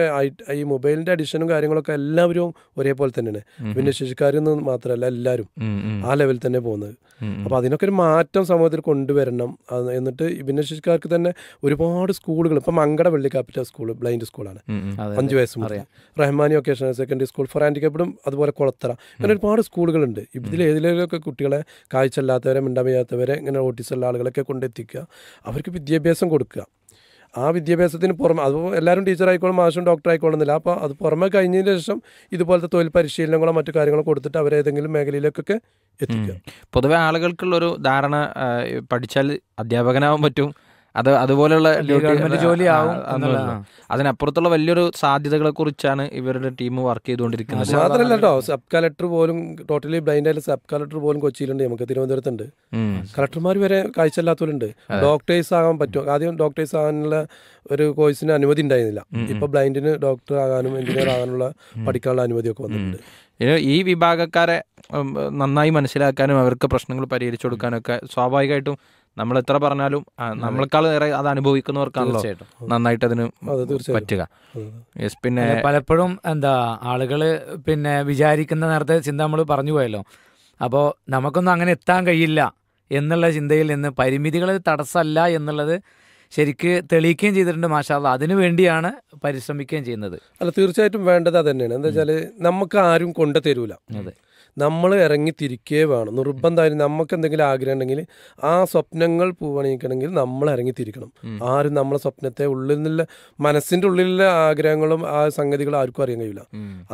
ഈ മൊബൈലിൻ്റെ അഡിഷനും കാര്യങ്ങളൊക്കെ എല്ലാവരും ഒരേപോലെ തന്നെയാണ് ഭിന്നശേഷിക്കാരെന്ന് മാത്രമല്ല എല്ലാവരും ആ ലെവലിൽ തന്നെ പോകുന്നത് അപ്പോൾ അതിനൊക്കെ ഒരു മാറ്റം സമൂഹത്തിൽ കൊണ്ടുവരണം എന്നിട്ട് ഭിന്നശേഷിക്കാർക്ക് തന്നെ ഒരുപാട് സ്കൂളുകൾ ഇപ്പം മങ്കട വെള്ളി ക്യാപിറ്റൽ സ്കൂൾ ബ്ലൈൻഡ് സ്കൂളാണ് അഞ്ച് വയസ്സ് മുതൽ Rahmani vocational secondary school for ഹാൻഡിക്കപ്പിടും അതുപോലെ കുളത്തറ അങ്ങനെ ഒരുപാട് സ്കൂളുകളുണ്ട് ഇതിൽ ഏതിലൊക്കെ കുട്ടികളെ കാഴ്ചയില്ലാത്തവരെ മിണ്ടാമയ്യാത്തവരെ ഇങ്ങനെ ഓട്ടീസുള്ള ആളുകളൊക്കെ കൊണ്ട് എത്തിക്കുക അവർക്ക് വിദ്യാഭ്യാസം കൊടുക്കുക ആ വിദ്യാഭ്യാസത്തിന് പുറമെ അത് എല്ലാവരും ആയിക്കോളും മാഷും ഡോക്ടറായിക്കോളുന്നില്ല അപ്പോൾ അത് പുറമെ കഴിഞ്ഞതിന് ശേഷം ഇതുപോലത്തെ തൊഴിൽ പരിശീലനങ്ങളോ മറ്റു കാര്യങ്ങളോ കൊടുത്തിട്ട് അവരെ ഏതെങ്കിലും മേഖലയിലേക്കൊക്കെ എത്തിക്കുക പൊതുവെ ആളുകൾക്കുള്ളൊരു ധാരണ പഠിച്ചാൽ അധ്യാപകനാവാൻ പറ്റും അത് അതുപോലെയുള്ള ജോലിയാവും അതിനപ്പുറത്തുള്ള വലിയൊരു സാധ്യതകളെ കുറിച്ചാണ് ഇവരുടെ ടീം വർക്ക് ചെയ്തുകൊണ്ടിരിക്കുന്നത് മാത്രമല്ല കേട്ടോ സബ് കളക്ടർ പോലും ടോട്ടലി ബ്ലൈൻഡ് ആയാലും സബ് കളക്ടർ പോലും കൊച്ചിയിലുണ്ട് നമുക്ക് തിരുവനന്തപുരത്തുണ്ട് കളക്ടർമാർ വരെ കാഴ്ചയില്ലാത്തവരുണ്ട് ഡോക്ടേഴ്സ് ആകാൻ പറ്റും ആദ്യം ഡോക്ടേഴ്സ് ആകാനുള്ള ഒരു കോഴ്സിന് അനുമതി ഉണ്ടായിരുന്നില്ല ഇപ്പൊ ബ്ലൈൻഡിന് ഡോക്ടർ ആകാനും എഞ്ചിനീയർ ആകാനുള്ള പഠിക്കാനുള്ള അനുമതിയൊക്കെ വന്നിട്ടുണ്ട് ഈ വിഭാഗക്കാരെ നന്നായി മനസ്സിലാക്കാനും അവർക്ക് പ്രശ്നങ്ങൾ പരിഹരിച്ചു കൊടുക്കാനൊക്കെ സ്വാഭാവികമായിട്ടും നമ്മൾ എത്ര പറഞ്ഞാലും നമ്മളെക്കാൾ ഏറെ അത് അനുഭവിക്കുന്നവർക്കാണല്ലോ നന്നായിട്ട് അതിന് പറ്റുക യെസ് പിന്നെ പലപ്പോഴും എന്താ ആളുകൾ പിന്നെ വിചാരിക്കുന്ന നേരത്തെ ചിന്ത നമ്മൾ പറഞ്ഞു പോയല്ലോ അപ്പോൾ നമുക്കൊന്നും അങ്ങനെ എത്താൻ കഴിയില്ല എന്നുള്ള ചിന്തയിൽ നിന്ന് പരിമിതികൾ തടസ്സമല്ല എന്നുള്ളത് ശരിക്ക് തെളിയിക്കുകയും ചെയ്തിട്ടുണ്ട് മാഷാല്ല അതിനു വേണ്ടിയാണ് പരിശ്രമിക്കുകയും ചെയ്യുന്നത് അല്ല തീർച്ചയായിട്ടും വേണ്ടത് അത് തന്നെയാണ് എന്താ വെച്ചാൽ നമുക്ക് ആരും കൊണ്ടു തരൂല അതെ നമ്മൾ ഇറങ്ങി തിരിക്കേ വേണം നിർബന്ധമായാലും നമുക്ക് എന്തെങ്കിലും ആഗ്രഹം ഉണ്ടെങ്കിൽ ആ സ്വപ്നങ്ങൾ പൂവണിയിക്കണമെങ്കിൽ നമ്മൾ ഇറങ്ങി തിരിക്കണം ആരും നമ്മളെ സ്വപ്നത്തെ ഉള്ളിൽ നിന്നുള്ള മനസ്സിൻ്റെ ഉള്ളിലുള്ള ആഗ്രഹങ്ങളും ആ സംഗതികളും ആർക്കും അറിയാൻ കഴിയില്ല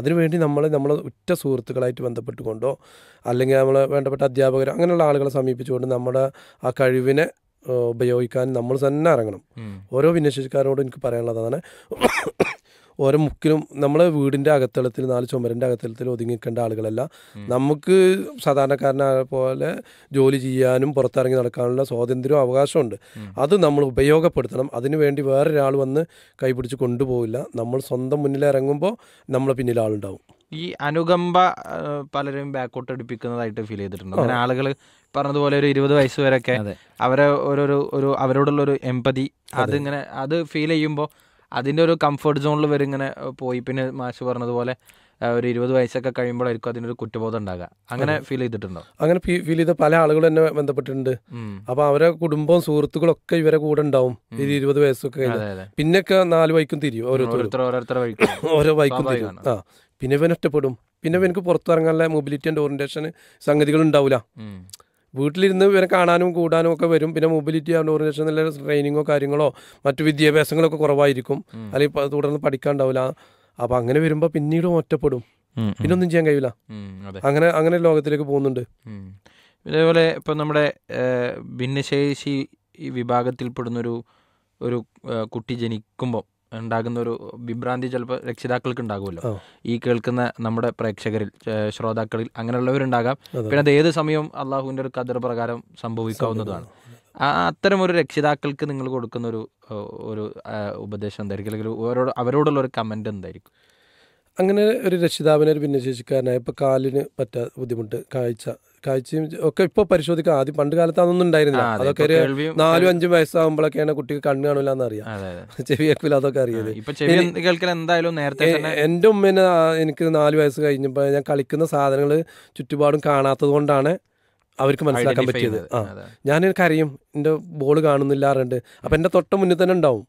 അതിനുവേണ്ടി നമ്മൾ നമ്മളെ ഉറ്റ സുഹൃത്തുക്കളായിട്ട് ബന്ധപ്പെട്ടുകൊണ്ടോ അല്ലെങ്കിൽ നമ്മളെ വേണ്ടപ്പെട്ട അധ്യാപകർ അങ്ങനെയുള്ള ആളുകളെ സമീപിച്ചുകൊണ്ട് നമ്മുടെ ആ കഴിവിനെ ഉപയോഗിക്കാൻ നമ്മൾ തന്നെ ഇറങ്ങണം ഓരോ ഭിന്നശേഷിക്കാരോടും എനിക്ക് പറയാനുള്ളതാണ് ഓരോ മുക്കിലും നമ്മളെ വീടിൻ്റെ അകത്തളത്തിൽ നാല് ചുമരിൻ്റെ അകത്തളത്തിൽ ഒതുങ്ങിക്കേണ്ട ആളുകളല്ല നമുക്ക് സാധാരണക്കാരനെ പോലെ ജോലി ചെയ്യാനും പുറത്തിറങ്ങി നടക്കാനുള്ള സ്വാതന്ത്ര്യവും അവകാശമുണ്ട് അത് നമ്മൾ ഉപയോഗപ്പെടുത്തണം അതിനുവേണ്ടി വേറൊരാൾ വന്ന് കൈപിടിച്ച് കൊണ്ടുപോകില്ല നമ്മൾ സ്വന്തം മുന്നിൽ ഇറങ്ങുമ്പോൾ നമ്മളെ പിന്നിൽ ആളുണ്ടാവും ഈ അനുകമ്പ പലരും ബാക്കോട്ട് അടുപ്പിക്കുന്നതായിട്ട് ഫീൽ ചെയ്തിട്ടുണ്ട് അങ്ങനെ ആളുകൾ പറഞ്ഞതുപോലെ ഒരു ഇരുപത് വയസ്സ് വരെയൊക്കെ അവരെ ഓരോരോ ഒരു അവരോടുള്ള ഒരു എമ്പതി അതിങ്ങനെ അത് ഫീൽ ചെയ്യുമ്പോൾ അതിൻ്റെ ഒരു കംഫർട്ട് സോണിൽ വരെ ഇങ്ങനെ പോയി പിന്നെ മാഷ് പറഞ്ഞതുപോലെ ഒരു ഇരുപത് വയസ്സൊക്കെ കഴിയുമ്പോഴായിരിക്കും അതിനൊരു കുറ്റബോധം ഉണ്ടാകുക അങ്ങനെ ഫീൽ ചെയ്തിട്ടുണ്ടോ അങ്ങനെ ഫീൽ ചെയ്ത പല ആളുകളും എന്നെ ബന്ധപ്പെട്ടിട്ടുണ്ട് അപ്പൊ അവരെ കുടുംബവും സുഹൃത്തുക്കളും ഒക്കെ ഇവരെ കൂടെ ഉണ്ടാവും ഇത് ഇരുപത് വയസ്സൊക്കെ പിന്നൊക്കെ നാല് വൈക്കും തിരിയും ഓരോരുത്തർ ഓരോരുത്തർ <laughs> ഓരോ വൈക്കും തിരിയും ആ പിന്നെ ഇവൻ ഒറ്റപ്പെടും പിന്നെ ഇവനക്ക് പുറത്തിറങ്ങാനുള്ള മൊബിലിറ്റി ആൻഡ് ഓറിയന്റേഷൻ സംഗതികൾ ഉണ്ടാവില്ല വീട്ടിലിരുന്ന് ഇവരെ കാണാനും കൂടാനും ഒക്കെ വരും പിന്നെ മൊബിലിറ്റി ആവുന്ന ഓർഗനൈസേഷൻ നല്ല ട്രെയിനിങ്ങോ കാര്യങ്ങളോ മറ്റു വിദ്യാഭ്യാസങ്ങളൊക്കെ കുറവായിരിക്കും അല്ലെങ്കിൽ തുടർന്ന് പഠിക്കാണ്ടാവില്ല അപ്പം അങ്ങനെ വരുമ്പോൾ പിന്നീട് ഒറ്റപ്പെടും പിന്നൊന്നും ചെയ്യാൻ കഴിയില്ല അങ്ങനെ അങ്ങനെ ലോകത്തിലേക്ക് പോകുന്നുണ്ട് ഇതേപോലെ ഇപ്പം നമ്മുടെ ഭിന്നശേഷി വിഭാഗത്തിൽപ്പെടുന്നൊരു ഒരു കുട്ടി ജനിക്കുമ്പോൾ ഉണ്ടാകുന്ന ഒരു വിഭ്രാന്തി ചിലപ്പോൾ രക്ഷിതാക്കൾക്ക് ഉണ്ടാകുമല്ലോ ഈ കേൾക്കുന്ന നമ്മുടെ പ്രേക്ഷകരിൽ ശ്രോതാക്കളിൽ അങ്ങനെയുള്ളവരുണ്ടാകാം പിന്നെ അത് ഏത് സമയവും അള്ളാഹുവിൻ്റെ ഒരു കതിർ പ്രകാരം സംഭവിക്കാവുന്നതാണ് അത്തരം ഒരു രക്ഷിതാക്കൾക്ക് നിങ്ങൾ കൊടുക്കുന്ന ഒരു ഒരു ഉപദേശം എന്തായിരിക്കും അല്ലെങ്കിൽ ഓരോ അവരോടുള്ള ഒരു കമൻ്റ് എന്തായിരിക്കും അങ്ങനെ ഒരു രക്ഷിതാവിനെ ഒരു ഭിന്നശേഷിക്കാരനായ ഇപ്പോൾ കാലിന് പറ്റാ ബുദ്ധിമുട്ട് കാഴ്ച കാഴ്ചയും ഒക്കെ ഇപ്പൊ പരിശോധിക്കാം ആദ്യം പണ്ട് കാലത്ത് അതൊന്നും ഉണ്ടായിരുന്നില്ല അതൊക്കെ ഒരു നാലും അഞ്ചും വയസ്സാകുമ്പോഴൊക്കെയാണ് കുട്ടിക്ക് കണ്ണ് കാണില്ല എന്നറിയാം <laughs> ചെവി കേൾക്കില്ല അതൊക്കെ അറിയത് എന്റെ ഉമ്മേനെ എനിക്ക് നാല് വയസ്സ് കഴിഞ്ഞപ്പോ ഞാൻ കളിക്കുന്ന സാധനങ്ങള് ചുറ്റുപാടും കാണാത്തത് കൊണ്ടാണ് അവർക്ക് മനസ്സിലാക്കാൻ പറ്റിയത് ആ ഞാൻ എനിക്കറിയും എൻ്റെ ബോൾ കാണുന്നില്ല അറിയണ്ട് അപ്പം എൻ്റെ തൊട്ട മുന്നിൽ തന്നെ ഉണ്ടാവും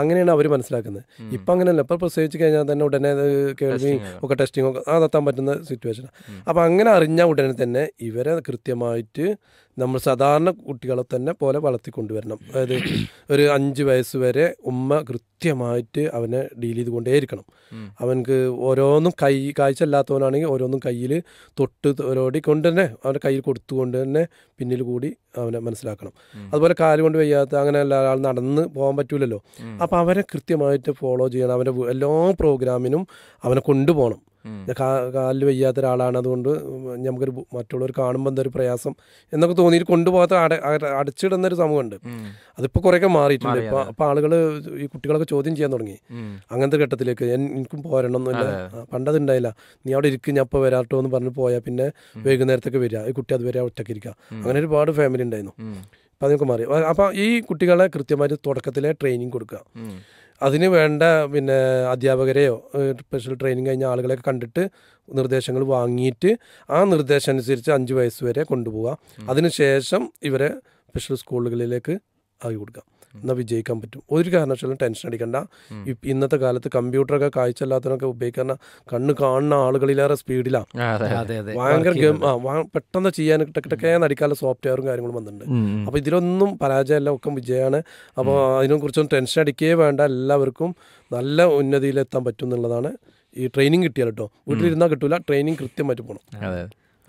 അങ്ങനെയാണ് അവർ മനസ്സിലാക്കുന്നത് ഇപ്പം അങ്ങനെയല്ല ഇപ്പം പ്രസവിച്ച് കഴിഞ്ഞാൽ തന്നെ ഉടനെ കേൾവിയും ഒക്കെ ടെസ്റ്റിംഗ് ഒക്കെ അതെത്താൻ പറ്റുന്ന സിറ്റുവേഷനാണ് അപ്പം അങ്ങനെ അറിഞ്ഞ ഉടനെ തന്നെ ഇവരെ കൃത്യമായിട്ട് നമ്മൾ സാധാരണ കുട്ടികളെ തന്നെ പോലെ വളർത്തിക്കൊണ്ടുവരണം അതായത് ഒരു അഞ്ച് വയസ്സ് വരെ ഉമ്മ കൃത്യമായിട്ട് അവനെ ഡീൽ ചെയ്തുകൊണ്ടേയിരിക്കണം അവനക്ക് ഓരോന്നും കൈ കാഴ്ച അല്ലാത്തവനാണെങ്കിൽ ഓരോന്നും കയ്യിൽ തൊട്ട് ഓരോടി കൊണ്ട് തന്നെ അവൻ്റെ കയ്യിൽ കൊടുത്തുകൊണ്ട് തന്നെ പിന്നിൽ കൂടി അവനെ മനസ്സിലാക്കണം അതുപോലെ കാല് കൊണ്ട് വയ്യാത്ത അങ്ങനെ എല്ലാ നടന്ന് പോകാൻ പറ്റൂലല്ലോ അപ്പോൾ അവരെ കൃത്യമായിട്ട് ഫോളോ ചെയ്യണം അവൻ്റെ എല്ലാ പ്രോഗ്രാമിനും അവനെ കൊണ്ടുപോകണം കാലിൽ വയ്യാത്ത ഒരാളാണ് അതുകൊണ്ട് നമുക്കൊരു മറ്റുള്ളവർ കാണുമ്പോൾ എന്തൊരു പ്രയാസം എന്നൊക്കെ തോന്നിയിട്ട് കൊണ്ടുപോകാത്ത അട അടച്ചിടുന്ന ഒരു സമൂഹമുണ്ട് അതിപ്പോൾ കുറേയൊക്കെ മാറിയിട്ടുണ്ട് ഇപ്പം അപ്പം ആളുകൾ ഈ കുട്ടികളൊക്കെ ചോദ്യം ചെയ്യാൻ തുടങ്ങി അങ്ങനത്തെ ഘട്ടത്തിലേക്ക് എനിക്കും എന്നില്ല പണ്ടത് ഉണ്ടായില്ല നീ അവിടെ ഇരിക്കും ഞാൻ ഇപ്പോൾ വരാട്ടോ എന്ന് പറഞ്ഞ് പോയാൽ പിന്നെ വൈകുന്നേരത്തൊക്കെ വരിക ഈ കുട്ടി അതുവരെ ഒറ്റയ്ക്ക് ഇരിക്കുക അങ്ങനെ ഒരുപാട് ഫാമിലി ഉണ്ടായിരുന്നു അപ്പം അതിനൊക്കെ മാറി അപ്പം ഈ കുട്ടികളെ കൃത്യമായിട്ട് തുടക്കത്തിലെ ട്രെയിനിങ് കൊടുക്കുക അതിന് വേണ്ട പിന്നെ അധ്യാപകരെയോ സ്പെഷ്യൽ ട്രെയിനിങ് കഴിഞ്ഞ ആളുകളെയൊക്കെ കണ്ടിട്ട് നിർദ്ദേശങ്ങൾ വാങ്ങിയിട്ട് ആ നിർദ്ദേശം അനുസരിച്ച് അഞ്ച് വയസ്സ് വരെ കൊണ്ടുപോകാം അതിനുശേഷം ഇവരെ സ്പെഷ്യൽ സ്കൂളുകളിലേക്ക് ആക്കി കൊടുക്കാം എന്നാൽ വിജയിക്കാൻ പറ്റും ഒരു കാരണവശാലും ടെൻഷൻ അടിക്കണ്ട ഇന്നത്തെ കാലത്ത് കമ്പ്യൂട്ടറൊക്കെ കാഴ്ചയില്ലാത്തതിനൊക്കെ ഉപയോഗിക്കുന്ന കണ്ണ് കാണുന്ന ആളുകളിലേറെ സ്പീഡിലാണ് ഭയങ്കര പെട്ടെന്ന് ചെയ്യാൻ ടെക്കേ നടിക്കാനുള്ള സോഫ്റ്റ്വെയറും കാര്യങ്ങളും വന്നിട്ടുണ്ട് അപ്പോൾ ഇതിലൊന്നും പരാജയമല്ല ഒക്കെ വിജയമാണ് അപ്പോൾ കുറിച്ചൊന്നും ടെൻഷൻ അടിക്കേ വേണ്ട എല്ലാവർക്കും നല്ല ഉന്നതിയിലെത്താൻ പറ്റും എന്നുള്ളതാണ് ഈ ട്രെയിനിങ് കിട്ടിയാൽ കേട്ടോ വീട്ടിലിരുന്നാൽ കിട്ടൂല ട്രെയിനിങ് കൃത്യമായിട്ട് പോകണം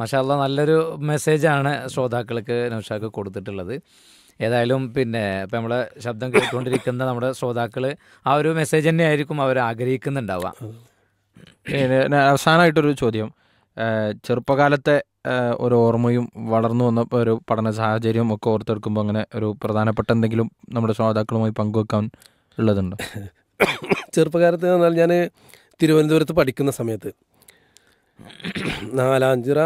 മഷാല്ല നല്ലൊരു മെസ്സേജാണ് ശ്രോതാക്കൾക്ക് നൗഷാക്ക് കൊടുത്തിട്ടുള്ളത് ഏതായാലും പിന്നെ ഇപ്പം നമ്മളെ ശബ്ദം കേട്ടുകൊണ്ടിരിക്കുന്ന നമ്മുടെ ശ്രോതാക്കൾ ആ ഒരു മെസ്സേജ് തന്നെ ആയിരിക്കും അവർ ആഗ്രഹിക്കുന്നുണ്ടാവുക അവസാനമായിട്ടൊരു ചോദ്യം ചെറുപ്പകാലത്തെ ഒരു ഓർമ്മയും വളർന്നു വന്ന ഒരു പഠന സാഹചര്യവും ഒക്കെ ഓർത്തെടുക്കുമ്പോൾ അങ്ങനെ ഒരു പ്രധാനപ്പെട്ട എന്തെങ്കിലും നമ്മുടെ ശ്രോതാക്കളുമായി പങ്കുവെക്കാൻ ഉള്ളതുണ്ട് ചെറുപ്പകാലത്ത് എന്നാൽ ഞാൻ തിരുവനന്തപുരത്ത് പഠിക്കുന്ന സമയത്ത് നാലാഞ്ചിറ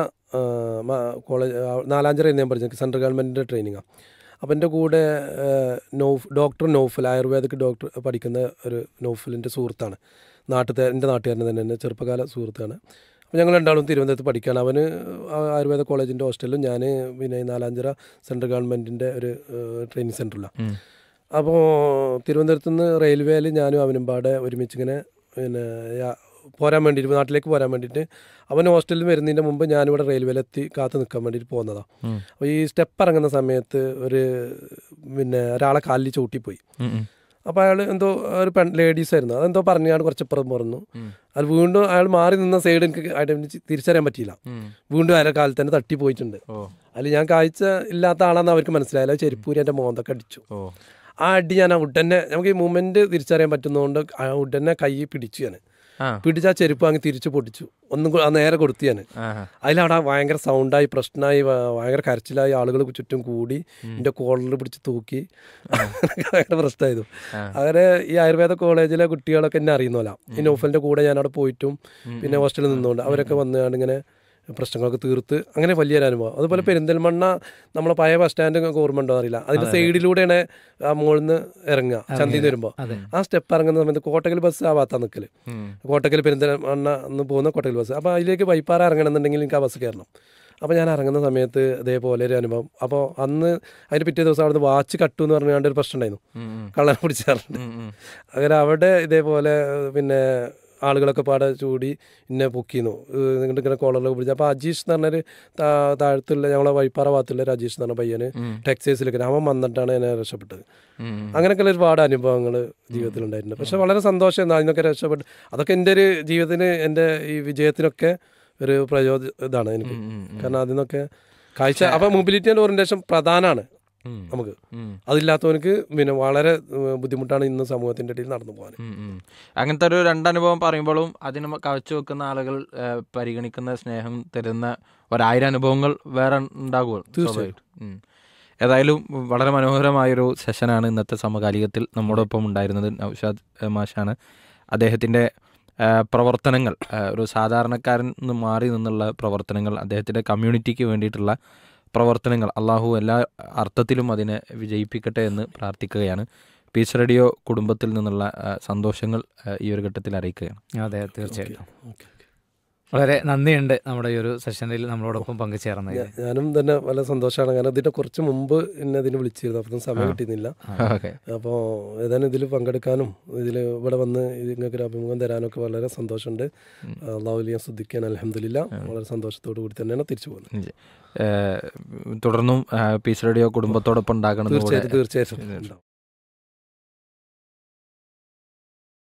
കോളേജ് നാലാഞ്ചിറ ഞാൻ പഠിച്ചു സെൻട്രൽ ഗവൺമെൻറ്റിൻ്റെ ട്രെയിനിങ്ങാണ് അപ്പം എൻ്റെ കൂടെ നോഫ് ഡോക്ടർ നോഫൽ ആയുർവേദക്ക് ഡോക്ടർ പഠിക്കുന്ന ഒരു നോഫലിൻ്റെ സുഹൃത്താണ് നാട്ടിലത്തെ എൻ്റെ നാട്ടുകാരൻ തന്നെ എൻ്റെ ചെറുപ്പകാല സുഹൃത്താണ് അപ്പോൾ ഞങ്ങൾ രണ്ടാളും തിരുവനന്തപുരത്ത് പഠിക്കുകയാണ് അവന് ആയുർവേദ കോളേജിൻ്റെ ഹോസ്റ്റലിലും ഞാൻ പിന്നെ നാലാഞ്ചിറ സെൻട്രൽ ഗവൺമെൻറ്റിൻ്റെ ഒരു ട്രെയിനിങ് സെൻറ്ററിലാണ് അപ്പോൾ തിരുവനന്തപുരത്ത് നിന്ന് റെയിൽവേയിൽ ഞാനും അവനും പാടെ ഒരുമിച്ച് ഇങ്ങനെ പിന്നെ പോരാൻ വേണ്ടിയിട്ട് നാട്ടിലേക്ക് പോരാൻ വേണ്ടിയിട്ട് അവൻ ഹോസ്റ്റലിൽ വരുന്നതിൻ്റെ മുമ്പ് ഞാനിവിടെ റെയിൽവേയിലെത്തി കാത്തു നിൽക്കാൻ വേണ്ടിയിട്ട് പോകുന്നതാണ് അപ്പോൾ ഈ സ്റ്റെപ്പ് ഇറങ്ങുന്ന സമയത്ത് ഒരു പിന്നെ ഒരാളെ കാലിൽ ചൂട്ടിപ്പോയി അപ്പോൾ അയാൾ എന്തോ ഒരു പെൺ ലേഡീസ് ആയിരുന്നു അതെന്തോ പറഞ്ഞാണ് കുറച്ചപ്പുറം പറഞ്ഞു അത് വീണ്ടും അയാൾ മാറി നിന്ന സൈഡ് എനിക്ക് ഐഡന്റിറ്റി തിരിച്ചറിയാൻ പറ്റിയില്ല വീണ്ടും അയാളെ കാലിൽ തന്നെ തട്ടി പോയിട്ടുണ്ട് അതിൽ ഞാൻ കാഴ്ച ഇല്ലാത്ത ആളാണെന്ന് അവർക്ക് മനസ്സിലായില്ല ചെരുപ്പൂരി എൻ്റെ മോന്തൊക്കെ അടിച്ചു ആ അടി ഞാൻ ആ ഉടനെ നമുക്ക് ഈ മൂമെന്റ് തിരിച്ചറിയാൻ പറ്റുന്നതുകൊണ്ട് ആ ഉടനെ കൈ പിടിച്ചു ഞാൻ പിടിച്ച ആ ചെരുപ്പ് അങ്ങ് തിരിച്ചു പൊട്ടിച്ചു ഒന്നും ആ നേരെ കൊടുത്തിയാണ് അതിലവിടെ ഭയങ്കര സൗണ്ടായി പ്രശ്നമായി ഭയങ്കര കരച്ചിലായി ആളുകൾ ചുറ്റും കൂടി എൻ്റെ കോളറിൽ പിടിച്ച് തൂക്കി <laughs> ഭയങ്കര പ്രശ്നമായത് അങ്ങനെ ഈ ആയുർവേദ കോളേജിലെ കുട്ടികളൊക്കെ എന്നെ അറിയുന്നല്ല ഈ നോഫലിൻ്റെ കൂടെ ഞാൻ അവിടെ പോയിട്ടും പിന്നെ ഹോസ്റ്റലിൽ നിന്നുകൊണ്ട് അവരൊക്കെ വന്നുകൊണ്ട് ഇങ്ങനെ പ്രശ്നങ്ങളൊക്കെ തീർത്ത് അങ്ങനെ വലിയൊരു അനുഭവം അതുപോലെ പെരിന്തൽമണ്ണ നമ്മളെ പഴയ ബസ് സ്റ്റാൻഡ് ഓർമ്മ ഉണ്ടോ അറിയില്ല അതിന്റെ സൈഡിലൂടെയാണ് ആ മുകളിൽ നിന്ന് ഇറങ്ങുക ചന്തി വരുമ്പോൾ ആ സ്റ്റെപ്പ് ഇറങ്ങുന്ന സമയത്ത് കോട്ടകൽ ബസ് ആ ഭാഗത്താണ് നിൽക്കൽ കോട്ടക്കൽ പെരിന്തൽമണ്ണ എന്ന് പോകുന്ന കോട്ടകൽ ബസ് അപ്പോൾ അതിലേക്ക് വൈപ്പാറ ഇറങ്ങണമെന്നുണ്ടെങ്കിൽ എനിക്ക് ആ ബസ് കയറണം അപ്പോൾ ഞാൻ ഇറങ്ങുന്ന സമയത്ത് ഇതേപോലെ ഒരു അനുഭവം അപ്പോൾ അന്ന് അതിന് പിറ്റേ ദിവസം അവിടുന്ന് വാച്ച് കട്ടു എന്ന് പറഞ്ഞുകൊണ്ട് ഒരു പ്രശ്നം ഉണ്ടായിരുന്നു കള്ളനെ പിടിച്ചാറുണ്ട് അങ്ങനെ അവിടെ ഇതേപോലെ പിന്നെ ആളുകളൊക്കെ പാടെ ചൂടി ഇന്നെ പൊക്കിന്നു ഇങ്ങോട്ട് ഇങ്ങനെ കോളറിലൊക്കെ പിടിച്ചു അപ്പോൾ അജീഷ് എന്ന് പറഞ്ഞൊരു താഴത്തുള്ള ഞങ്ങളെ വൈപ്പാറ ഭാഗത്തുള്ള ഒരു അജീഷ് എന്ന് പറഞ്ഞ പയ്യന് ടെക്സൈസിലൊക്കെ അവൻ വന്നിട്ടാണ് എന്നെ രക്ഷപ്പെട്ടത് അങ്ങനെയൊക്കെയുള്ള ഒരുപാട് അനുഭവങ്ങൾ ജീവിതത്തിൽ ഉണ്ടായിട്ടുണ്ട് പക്ഷെ വളരെ സന്തോഷം എന്നാൽ അതിനൊക്കെ രക്ഷപ്പെട്ട് അതൊക്കെ എൻ്റെ ഒരു ജീവിതത്തിന് എൻ്റെ ഈ വിജയത്തിനൊക്കെ ഒരു പ്രയോജ ഇതാണ് എനിക്ക് കാരണം അതിനൊക്കെ കാഴ്ച അപ്പം മൊബിലിറ്റി ആൻഡ് ഓറിയൻറ്റേഷൻ പ്രധാനമാണ് നമുക്ക് അതില്ലാത്തവനക്ക് പിന്നെ വളരെ ബുദ്ധിമുട്ടാണ് ഇന്ന് സമൂഹത്തിന്റെ ഇടയിൽ നടന്നു പോകാൻ അങ്ങനത്തെ ഒരു രണ്ടനുഭവം പറയുമ്പോഴും അതിന് കവച്ചു വെക്കുന്ന ആളുകൾ പരിഗണിക്കുന്ന സ്നേഹം തരുന്ന ഒരായിരം അനുഭവങ്ങൾ വേറെ ഉണ്ടാകുമോ തീർച്ചയായിട്ടും ഏതായാലും വളരെ മനോഹരമായൊരു സെഷനാണ് ഇന്നത്തെ സമകാലികത്തിൽ നമ്മോടൊപ്പം ഉണ്ടായിരുന്നത് നൗഷാദ് മാഷാണ് അദ്ദേഹത്തിൻ്റെ പ്രവർത്തനങ്ങൾ ഒരു സാധാരണക്കാരൻ നിന്ന് മാറി നിന്നുള്ള പ്രവർത്തനങ്ങൾ അദ്ദേഹത്തിൻ്റെ കമ്മ്യൂണിറ്റിക്ക് വേണ്ടിയിട്ടുള്ള പ്രവർത്തനങ്ങൾ അള്ളാഹു എല്ലാ അർത്ഥത്തിലും അതിനെ വിജയിപ്പിക്കട്ടെ എന്ന് പ്രാർത്ഥിക്കുകയാണ് പീസ് റേഡിയോ കുടുംബത്തിൽ നിന്നുള്ള സന്തോഷങ്ങൾ ഈ ഒരു ഘട്ടത്തിൽ അറിയിക്കുകയാണ് അതെ തീർച്ചയായിട്ടും വളരെ നന്ദിയുണ്ട് നമ്മുടെ ഈ ഒരു സെഷനിൽ നമ്മളോടൊപ്പം പങ്കുചേർന്നത് ഞാനും തന്നെ വളരെ സന്തോഷമാണ് കാരണം ഇതിന്റെ കുറച്ച് മുമ്പ് എന്നെ അതിന് വിളിച്ചിരുന്നു അപ്പം സമയം കിട്ടിയിരുന്നില്ല അപ്പോൾ ഏതാനും ഇതിൽ പങ്കെടുക്കാനും ഇതിൽ ഇവിടെ വന്ന് നിങ്ങൾക്ക് ഒരു അഭിമുഖം തരാനൊക്കെ വളരെ സന്തോഷമുണ്ട് അള്ളാഹുലിയ ശ്രദ്ധിക്കാൻ അലഹമില്ല വളരെ സന്തോഷത്തോടു കൂടി തന്നെയാണ് തിരിച്ചു പോകുന്നത് തുടർന്നും പീസ് റേഡിയോ കുടുംബത്തോടൊപ്പം ഉണ്ടാകണം തീർച്ചയായിട്ടും തീർച്ചയായിട്ടും